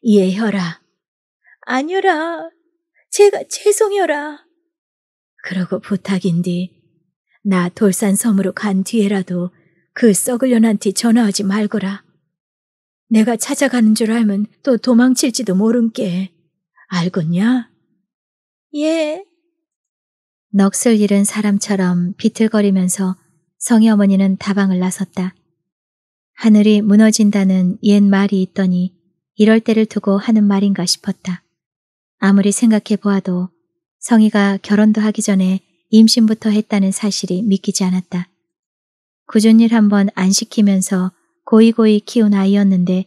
A: 이해혀라. 아니라 제가 죄송해라. 그러고 부탁인디 나 돌산섬으로 간 뒤에라도 그 썩을 년한테 전화하지 말거라. 내가 찾아가는 줄 알면 또 도망칠지도 모른게. 알겠냐? 예. 넋을 잃은 사람처럼 비틀거리면서 성희 어머니는 다방을 나섰다. 하늘이 무너진다는 옛 말이 있더니 이럴 때를 두고 하는 말인가 싶었다. 아무리 생각해 보아도 성희가 결혼도 하기 전에 임신부터 했다는 사실이 믿기지 않았다. 굳은 일한 번 안 시키면서 고이고이 키운 아이였는데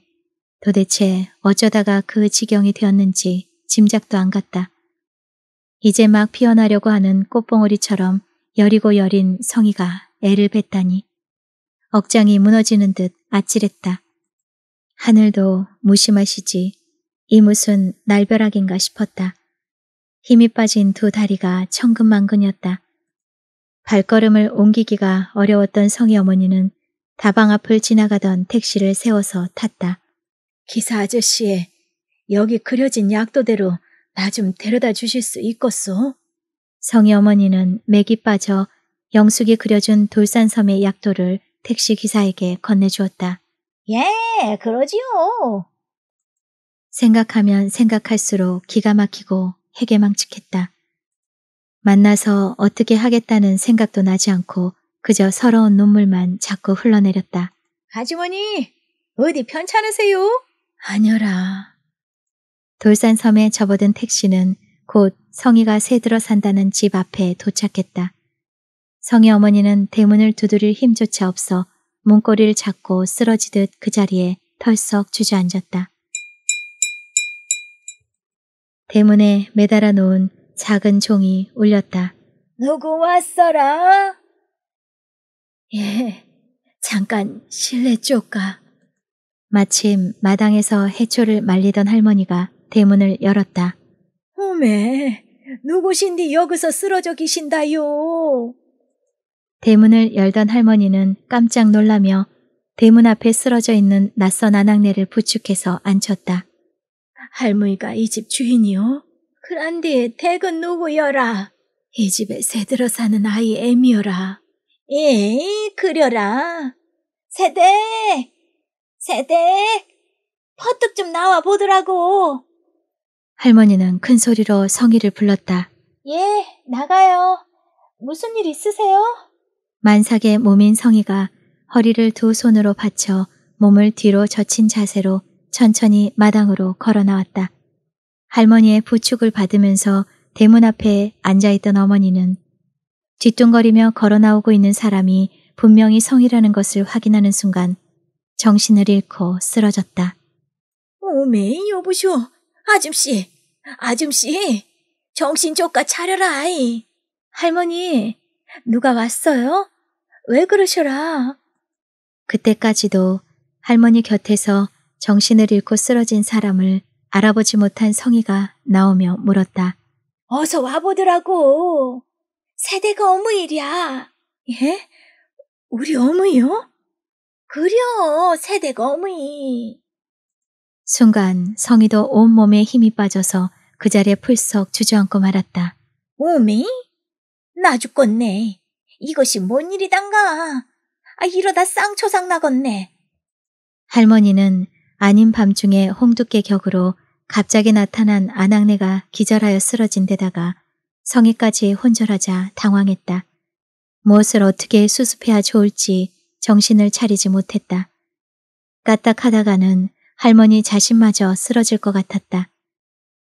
A: 도대체 어쩌다가 그 지경이 되었는지 짐작도 안 갔다. 이제 막 피어나려고 하는 꽃봉오리처럼 여리고 여린 성희가 애를 뱉다니 억장이 무너지는 듯 아찔했다. 하늘도 무심하시지 이 무슨 날벼락인가 싶었다. 힘이 빠진 두 다리가 천근만근이었다. 발걸음을 옮기기가 어려웠던 성희 어머니는 다방 앞을 지나가던 택시를 세워서 탔다. 기사 아저씨, 여기 그려진 약도대로 나 좀 데려다 주실 수 있겠소? 성희 어머니는 맥이 빠져 영숙이 그려준 돌산섬의 약도를 택시 기사에게 건네주었다. 예, 그러지요. 생각하면 생각할수록 기가 막히고 해괴망측했다. 만나서 어떻게 하겠다는 생각도 나지 않고 그저 서러운 눈물만 자꾸 흘러내렸다. 아주머니, 어디 편찮으세요? 아녀라. 돌산섬에 접어든 택시는 곧 성희가 새들어 산다는 집 앞에 도착했다. 성의 어머니는 대문을 두드릴 힘조차 없어 문고리를 잡고 쓰러지듯 그 자리에 털썩 주저앉았다. 대문에 매달아 놓은 작은 종이 울렸다. 누구 왔어라? 예, 잠깐 실내 쪼까. 마침 마당에서 해초를 말리던 할머니가 대문을 열었다. 오메, 누구신디 여기서 쓰러져 계신다요? 대문을 열던 할머니는 깜짝 놀라며 대문 앞에 쓰러져 있는 낯선 아낙네를 부축해서 앉혔다. 할머니가 이 집 주인이요? 그런데 댁은 누구여라? 이 집에 새들어 사는 아이 애미여라. 예, 그려라. 새댁! 새댁! 퍼뜩 좀 나와 보더라고. 할머니는 큰 소리로 성의를 불렀다. 예, 나가요. 무슨 일 있으세요? 만삭의 몸인 성이가 허리를 두 손으로 받쳐 몸을 뒤로 젖힌 자세로 천천히 마당으로 걸어 나왔다. 할머니의 부축을 받으면서 대문 앞에 앉아있던 어머니는 뒤뚱거리며 걸어 나오고 있는 사람이 분명히 성이라는 것을 확인하는 순간 정신을 잃고 쓰러졌다. 오메 여보쇼 아줌씨 아줌씨 정신 조까 차려라 이 할머니 누가 왔어요? 왜 그러셔라? 그때까지도 할머니 곁에서 정신을 잃고 쓰러진 사람을 알아보지 못한 성희가 나오며 물었다. 어서 와보더라고. 세대가 어무일이야. 예? 우리 어무요? 그려, 세대가 어무이. 순간 성희도 온몸에 힘이 빠져서 그 자리에 풀썩 주저앉고 말았다. 오미? 나죽겄네 이것이 뭔 일이단가. 아, 이러다 쌍초상 나겄네 할머니는 아닌 밤중에 홍두깨 격으로 갑자기 나타난 아낙네가 기절하여 쓰러진 데다가 성의까지 혼절하자 당황했다. 무엇을 어떻게 수습해야 좋을지 정신을 차리지 못했다. 까딱하다가는 할머니 자신마저 쓰러질 것 같았다.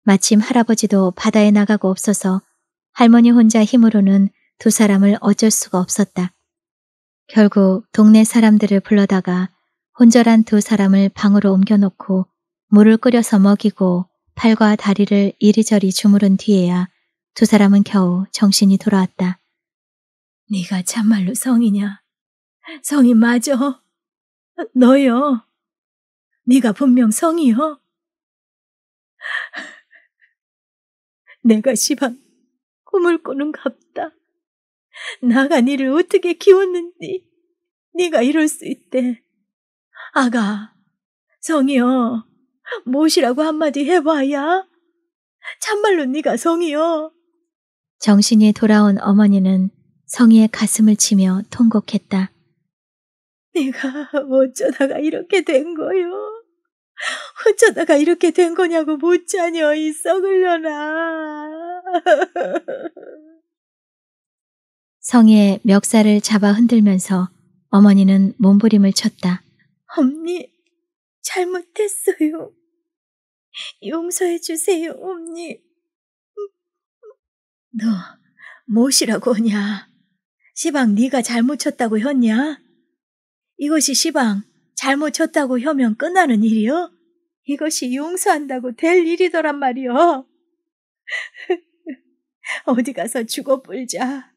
A: 마침 할아버지도 바다에 나가고 없어서 할머니 혼자 힘으로는 두 사람을 어쩔 수가 없었다. 결국 동네 사람들을 불러다가 혼절한 두 사람을 방으로 옮겨놓고 물을 끓여서 먹이고 팔과 다리를 이리저리 주무른 뒤에야 두 사람은 겨우 정신이 돌아왔다. 네가 참말로 성이냐? 성이 맞어? 너요? 네가 분명 성이요? 내가 시방 꿈을 꾸는 갑다. 나가 니를 어떻게 키웠는디? 네가 이럴 수 있대. 아가, 성이여, 무엇이라고 한마디 해봐야? 참말로 네가 성이여. 정신이 돌아온 어머니는 성희의 가슴을 치며 통곡했다. 내가 어쩌다가 이렇게 된 거요? 어쩌다가 이렇게 된 거냐고 못자녀이 썩을려나. 성의 멱살을 잡아 흔들면서 어머니는 몸부림을 쳤다. 엄니, 잘못했어요. 용서해 주세요, 엄니. 너 무엇이라고 하냐? 시방 네가 잘못 쳤다고 했냐? 이것이 시방 잘못 쳤다고 혀면 끝나는 일이요? 이것이 용서한다고 될 일이더란 말이요. 어디 가서 죽어불자.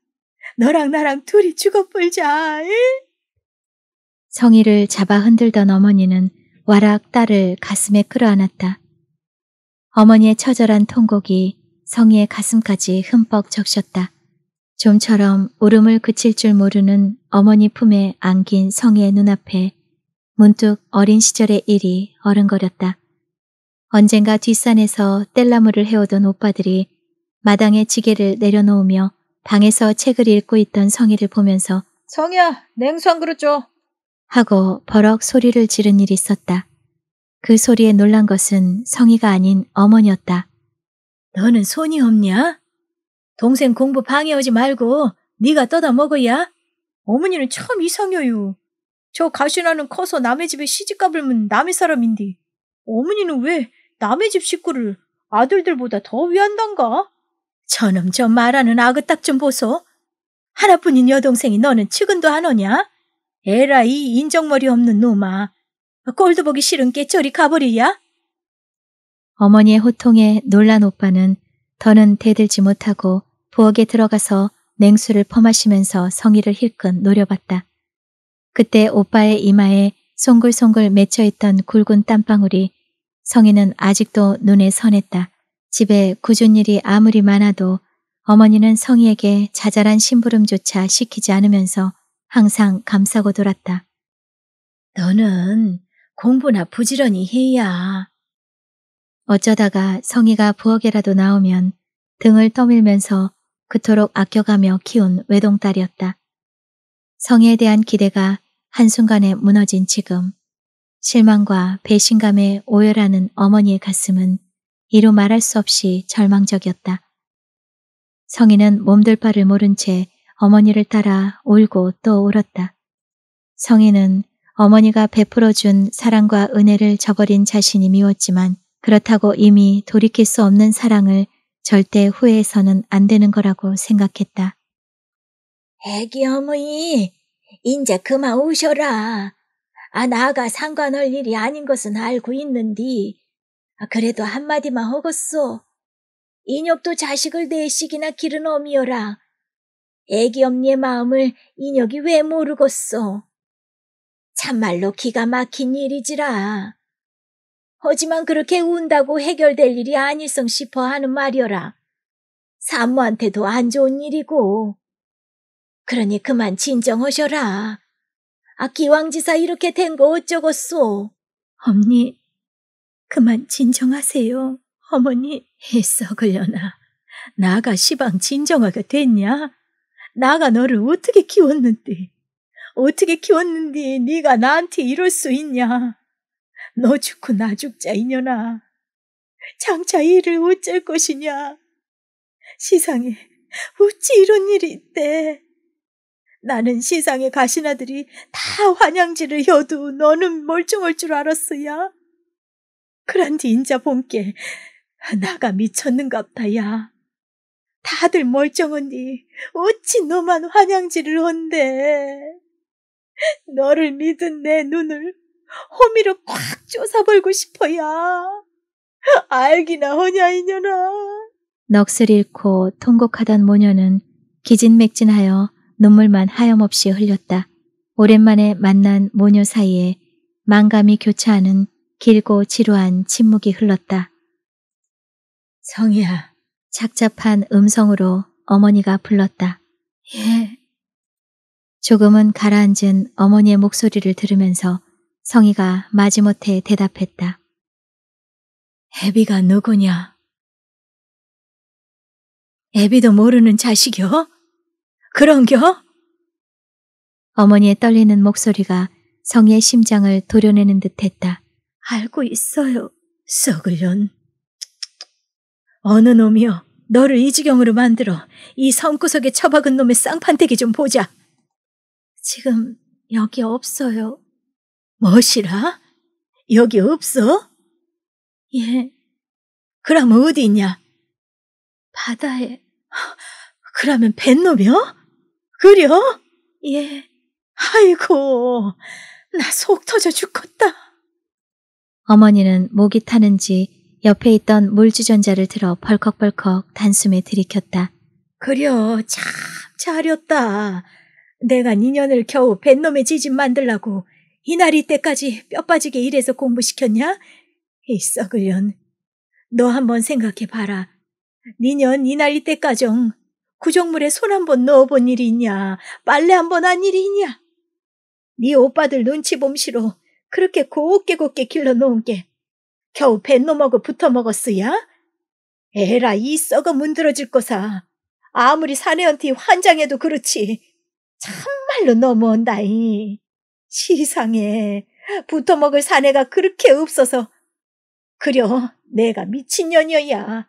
A: 너랑 나랑 둘이 죽어불자. 예? 성희를 잡아 흔들던 어머니는 와락 딸을 가슴에 끌어안았다. 어머니의 처절한 통곡이 성희의 가슴까지 흠뻑 적셨다. 좀처럼 울음을 그칠 줄 모르는 어머니 품에 안긴 성희의 눈앞에 문득 어린 시절의 일이 어른거렸다. 언젠가 뒷산에서 뗄나무를 해오던 오빠들이 마당에 지게를 내려놓으며 방에서 책을 읽고 있던 성희를 보면서 성희야, 냉수 한 그릇 줘. 하고 버럭 소리를 지른 일이 있었다. 그 소리에 놀란 것은 성희가 아닌 어머니였다. 너는 손이 없냐? 동생 공부 방해하지 말고 네가 떠다 먹어야. 어머니는 참 이상해요. 저 가시나는 커서 남의 집에 시집가불 면 남의 사람인데 어머니는 왜 남의 집 식구를 아들들보다 더 위한단가? 저놈 저 말하는 아그딱 좀 보소. 하나뿐인 여동생이 너는 측은도 안 오냐? 에라 이 인정머리 없는 놈아. 꼴도 보기 싫은 깨쩌리 가버리야? 어머니의 호통에 놀란 오빠는 더는 대들지 못하고 부엌에 들어가서 냉수를 퍼마시면서 성의를 힐끔 노려봤다. 그때 오빠의 이마에 송글송글 맺혀있던 굵은 땀방울이 성희는 아직도 눈에 선했다. 집에 굳은 일이 아무리 많아도 어머니는 성희에게 자잘한 심부름조차 시키지 않으면서 항상 감싸고 돌았다. 너는 공부나 부지런히 해야. 어쩌다가 성희가 부엌에라도 나오면 등을 떠밀면서 그토록 아껴가며 키운 외동딸이었다. 성희에 대한 기대가 한순간에 무너진 지금 실망과 배신감에 오열하는 어머니의 가슴은 이루 말할 수 없이 절망적이었다. 성인은 몸둘 바를 모른 채 어머니를 따라 울고 또 울었다. 성인은 어머니가 베풀어준 사랑과 은혜를 저버린 자신이 미웠지만 그렇다고 이미 돌이킬 수 없는 사랑을 절대 후회해서는 안 되는 거라고 생각했다. 애기 어머니, 이제 그만 우셔라 아, 나가 상관할 일이 아닌 것은 알고 있는디 아, 그래도 한마디만 허겄소. 인혁도 자식을 내식이나 기른 어미여라. 애기 엄니의 마음을 인혁이 왜 모르겠소. 참말로 기가 막힌 일이지라. 하지만 그렇게 운다고 해결될 일이 아닐성 싶어 하는 말이여라. 산모한테도 안 좋은 일이고. 그러니 그만 진정하셔라. 아, 기왕지사 이렇게 된 거 어쩌겠소. 엄니, 그만 진정하세요, 어머니. 썩을려나. 나가 시방 진정하게 됐냐? 나가 너를 어떻게 키웠는데? 어떻게 키웠는데 네가 나한테 이럴 수 있냐? 너 죽고 나 죽자 이년아. 장차 일을 어쩔 것이냐? 시상에 어찌 이런 일이 있대? 나는 시상에가신아들이다 환양지를 혀도 너는 멀쩡할 줄 알았어야? 그런지 인자 본께 나가 미쳤는갑다 야. 다들 멀쩡언니 어찌 너만 환영질을 한대. 너를 믿은 내 눈을 호미로 꽉쪼사벌고 싶어야. 알기나 허냐 이년아. 넋을 잃고 통곡하던 모녀는 기진맥진하여 눈물만 하염없이 흘렸다. 오랜만에 만난 모녀 사이에 망감이 교차하는 길고 지루한 침묵이 흘렀다. 성희야. 착잡한 음성으로 어머니가 불렀다. 예. 조금은 가라앉은 어머니의 목소리를 들으면서 성희가 마지못해 대답했다. 애비가 누구냐? 애비도 모르는 자식이요? 그런겨? 어머니의 떨리는 목소리가 성희의 심장을 도려내는 듯했다. 알고 있어요. 썩을 련 어느 놈이여 너를 이 지경으로 만들어 이 섬구석에 처박은 놈의 쌍판대기 좀 보자. 지금 여기 없어요. 뭐시라? 여기 없어? 예. 그럼 어디 있냐? 바다에. 그러면 뱃놈이여 그려? 예. 아이고, 나 속 터져 죽겠다. 어머니는 목이 타는지 옆에 있던 물주전자를 들어 벌컥벌컥 단숨에 들이켰다. 그려 참 잘렸다. 내가 2년을 겨우 뱃놈의 지진 만들라고 이날이 때까지 뼈 빠지게 일해서 공부시켰냐? 이 썩을년. 너 한번 생각해봐라. 2년 이날이 때까정 구정물에 손 한 번 넣어본 일이 있냐? 빨래 한 번 한 일이 있냐? 네 오빠들 눈치 봄시로 그렇게 곱게 곱게 길러놓은 게 겨우 뱃노하고 붙어먹었으야? 에라 이 썩어 문드러질 거사. 아무리 사내한테 환장해도 그렇지. 참말로 넘어온다이. 시상에 붙어먹을 사내가 그렇게 없어서. 그려 내가 미친년이야.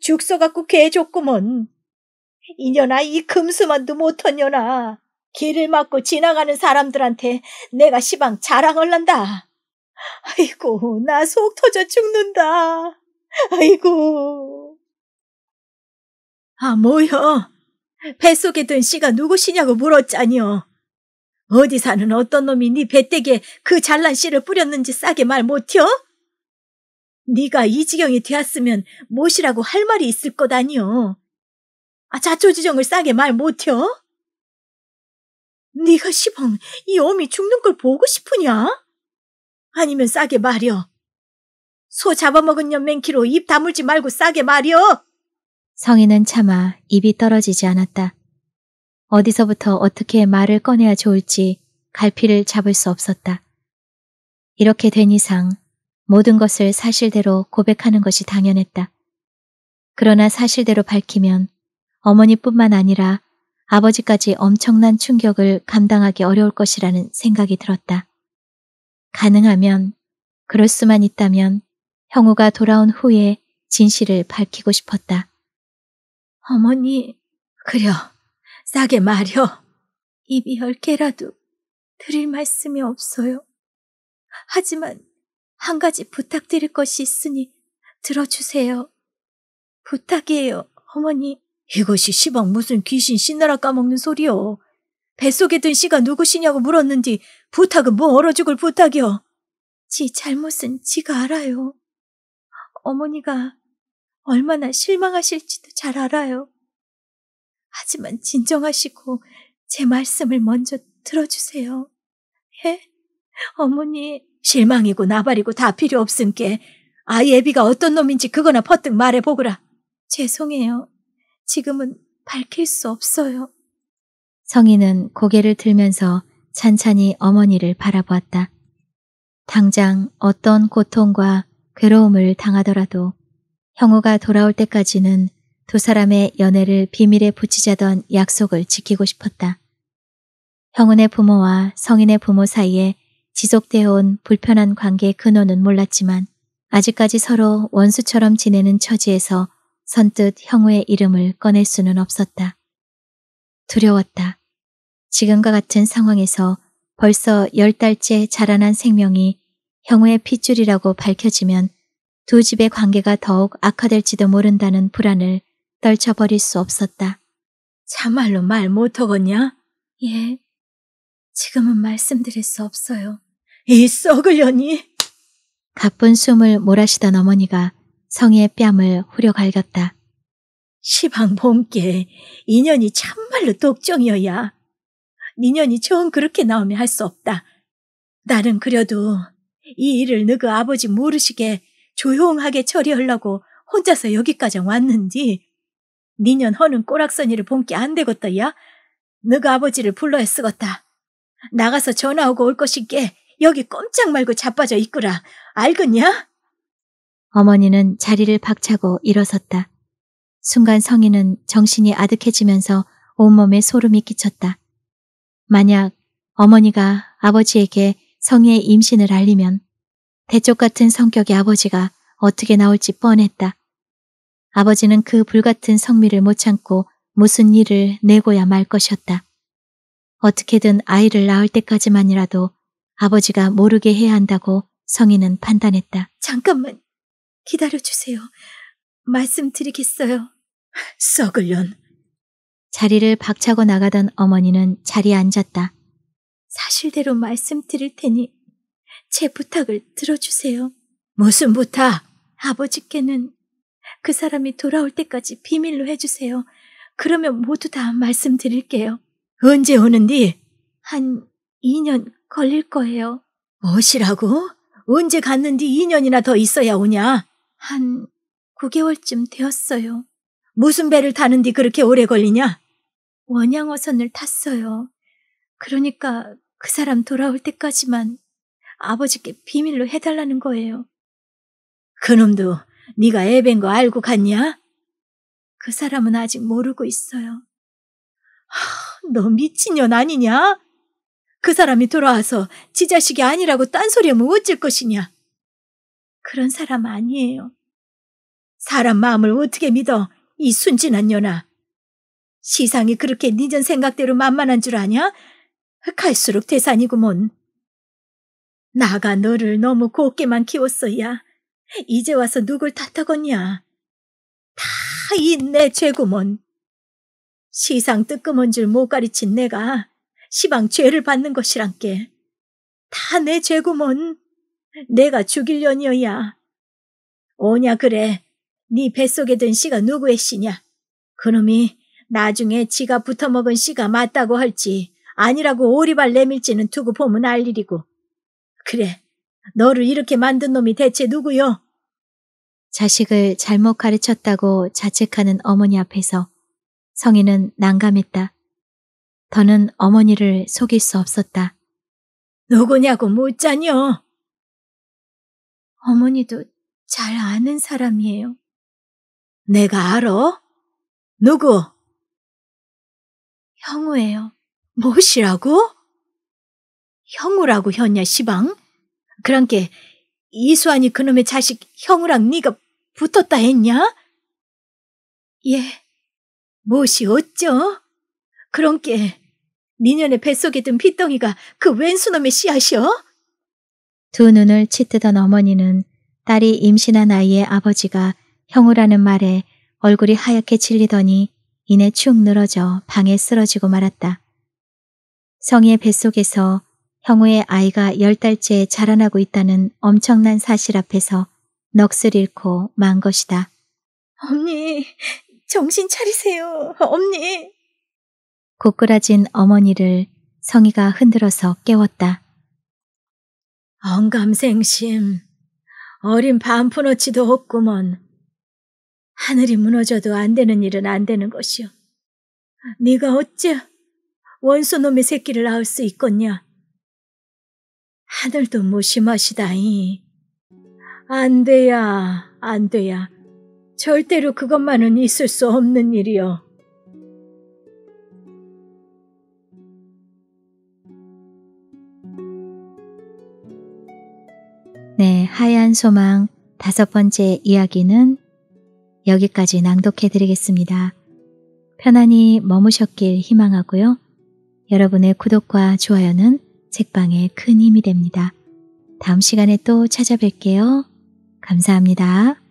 A: 죽소 갖고 개줬구먼. 이년아 이 금수만도 못한 년아. 길을 막고 지나가는 사람들한테 내가 시방 자랑을난다. 아이고, 나 속 터져 죽는다. 아이고. 아, 뭐여? 뱃속에 든 씨가 누구시냐고 물었잖여. 어디 사는 어떤 놈이 네 배때기에 그 잘난 씨를 뿌렸는지 싸게 말 못혀? 네가 이 지경이 되었으면 무엇이라고 할 말이 있을 것 아니여. 아, 자초지정을 싸게 말 못혀? 네가 시방 이 어미 죽는 걸 보고 싶으냐? 아니면 싸게 말여. 소 잡아먹은 년 맹키로 입 다물지 말고 싸게 말여. 성인은 차마 입이 떨어지지 않았다. 어디서부터 어떻게 말을 꺼내야 좋을지 갈피를 잡을 수 없었다. 이렇게 된 이상 모든 것을 사실대로 고백하는 것이 당연했다. 그러나 사실대로 밝히면 어머니뿐만 아니라 아버지까지 엄청난 충격을 감당하기 어려울 것이라는 생각이 들었다. 가능하면, 그럴 수만 있다면 형우가 돌아온 후에 진실을 밝히고 싶었다. 어머니, 그려, 싸게 말여. 입이 열 개라도 드릴 말씀이 없어요. 하지만 한 가지 부탁드릴 것이 있으니 들어주세요. 부탁이에요, 어머니. 이것이 시방 무슨 귀신 씨나라 까먹는 소리요. 뱃속에 든 씨가 누구시냐고 물었는디 부탁은 뭐 얼어 죽을 부탁이요. 지 잘못은 지가 알아요. 어머니가 얼마나 실망하실지도 잘 알아요. 하지만 진정하시고 제 말씀을 먼저 들어주세요. 예? 어머니 실망이고 나발이고 다 필요 없음께 아이 애비가 어떤 놈인지 그거나 퍼뜩 말해보거라. 죄송해요. 지금은 밝힐 수 없어요. 성인은 고개를 들면서 찬찬히 어머니를 바라보았다. 당장 어떤 고통과 괴로움을 당하더라도 형우가 돌아올 때까지는 두 사람의 연애를 비밀에 붙이자던 약속을 지키고 싶었다. 형운의 부모와 성인의 부모 사이에 지속되어 온 불편한 관계의 근원은 몰랐지만 아직까지 서로 원수처럼 지내는 처지에서 선뜻 형우의 이름을 꺼낼 수는 없었다. 두려웠다. 지금과 같은 상황에서 벌써 열 달째 자라난 생명이 형우의 핏줄이라고 밝혀지면 두 집의 관계가 더욱 악화될지도 모른다는 불안을 떨쳐버릴 수 없었다. 참말로 말 못하겠냐? 예. 지금은 말씀드릴 수 없어요. 이 썩을 년이! 가쁜 숨을 몰아쉬던 어머니가 성의 뺨을 후려갈겼다. 시방 봄께 인연이 참말로 독정이어야 인연이 처음 그렇게 나오면 할 수 없다. 나는 그래도 이 일을 너그 아버지 모르시게 조용하게 처리하려고 혼자서 여기까지 왔는디 니년 허는 꼬락서니를 본게 안 되겠다야. 너가 아버지를 불러야 쓰겄다. 나가서 전화 오고 올 것인게 여기 꼼짝 말고 자빠져 있구라 알겠냐? 어머니는 자리를 박차고 일어섰다. 순간 성인은 정신이 아득해지면서 온몸에 소름이 끼쳤다. 만약 어머니가 아버지에게 성희의 임신을 알리면 대쪽 같은 성격의 아버지가 어떻게 나올지 뻔했다. 아버지는 그 불같은 성미를 못 참고 무슨 일을 내고야 말 것이었다. 어떻게든 아이를 낳을 때까지만이라도 아버지가 모르게 해야 한다고 성인은 판단했다. 잠깐만, 기다려주세요. 말씀드리겠어요. 썩을 련 자리를 박차고 나가던 어머니는 자리에 앉았다. 사실대로 말씀드릴 테니 제 부탁을 들어주세요. 무슨 부탁? 아버지께는 그 사람이 돌아올 때까지 비밀로 해주세요. 그러면 모두 다 말씀드릴게요. 언제 오는디? 한 2년 걸릴 거예요. 뭐시라고 언제 갔는디 2년이나 더 있어야 오냐? 한 9개월쯤 되었어요. 무슨 배를 타는 뒤 그렇게 오래 걸리냐? 원양어선을 탔어요. 그러니까 그 사람 돌아올 때까지만 아버지께 비밀로 해달라는 거예요. 그놈도 네가 애벤 거 알고 갔냐? 그 사람은 아직 모르고 있어요. 하, 너 미친년 아니냐? 그 사람이 돌아와서 지 자식이 아니라고 딴소리하면 어쩔 것이냐? 그런 사람 아니에요. 사람 마음을 어떻게 믿어, 이 순진한 년아. 시상이 그렇게 니 전 생각대로 만만한 줄 아냐? 갈수록 대산이구먼. 나가 너를 너무 곱게만 키웠어야. 이제 와서 누굴 탓하겄냐. 다 이 내 죄구먼. 시상 뜨끔한 줄 못 가르친 내가 시방 죄를 받는 것이란께. 다내 죄구먼. 내가 죽일 년이야. 오냐 그래. 네 뱃속에 든 씨가 누구의 씨냐. 그놈이 나중에 지가 붙어먹은 씨가 맞다고 할지 아니라고 오리발 내밀지는 두고 보면 알 일이고. 그래. 너를 이렇게 만든 놈이 대체 누구요? 자식을 잘못 가르쳤다고 자책하는 어머니 앞에서 성인은 난감했다. 더는 어머니를 속일 수 없었다. 누구냐고 묻자뇨. 어머니도 잘 아는 사람이에요. 내가 알아? 누구? 형우예요. 무엇이라고? 형우라고 현냐 시방? 그랑께 이수환이 그놈의 자식 형우랑 네가 붙었다 했냐? 예, 무엇이 어쩌? 그런께 니년의 뱃속에 든 핏덩이가 그 왼수놈의 씨앗이여? 두 눈을 치뜨던 어머니는 딸이 임신한 아이의 아버지가 형우라는 말에 얼굴이 하얗게 질리더니 이내 축 늘어져 방에 쓰러지고 말았다. 성의 뱃속에서 형우의 아이가 열 달째 자라나고 있다는 엄청난 사실 앞에서 넋을 잃고 만 것이다. 언니, 정신 차리세요. 언니. 고꾸라진 어머니를 성희가 흔들어서 깨웠다. 언감생심, 어린 반푼어치도 없구먼. 하늘이 무너져도 안 되는 일은 안 되는 것이오. 네가 어째 원소놈의 새끼를 낳을 수 있겠냐? 하늘도 무심하시다이. 안 돼야, 안 돼야. 절대로 그것만은 있을 수 없는 일이오 네, 하얀 소망 다섯 번째 이야기는 여기까지 낭독해 드리겠습니다. 편안히 머무셨길 희망하고요. 여러분의 구독과 좋아요는 책방에 큰 힘이 됩니다. 다음 시간에 또 찾아뵐게요. 감사합니다.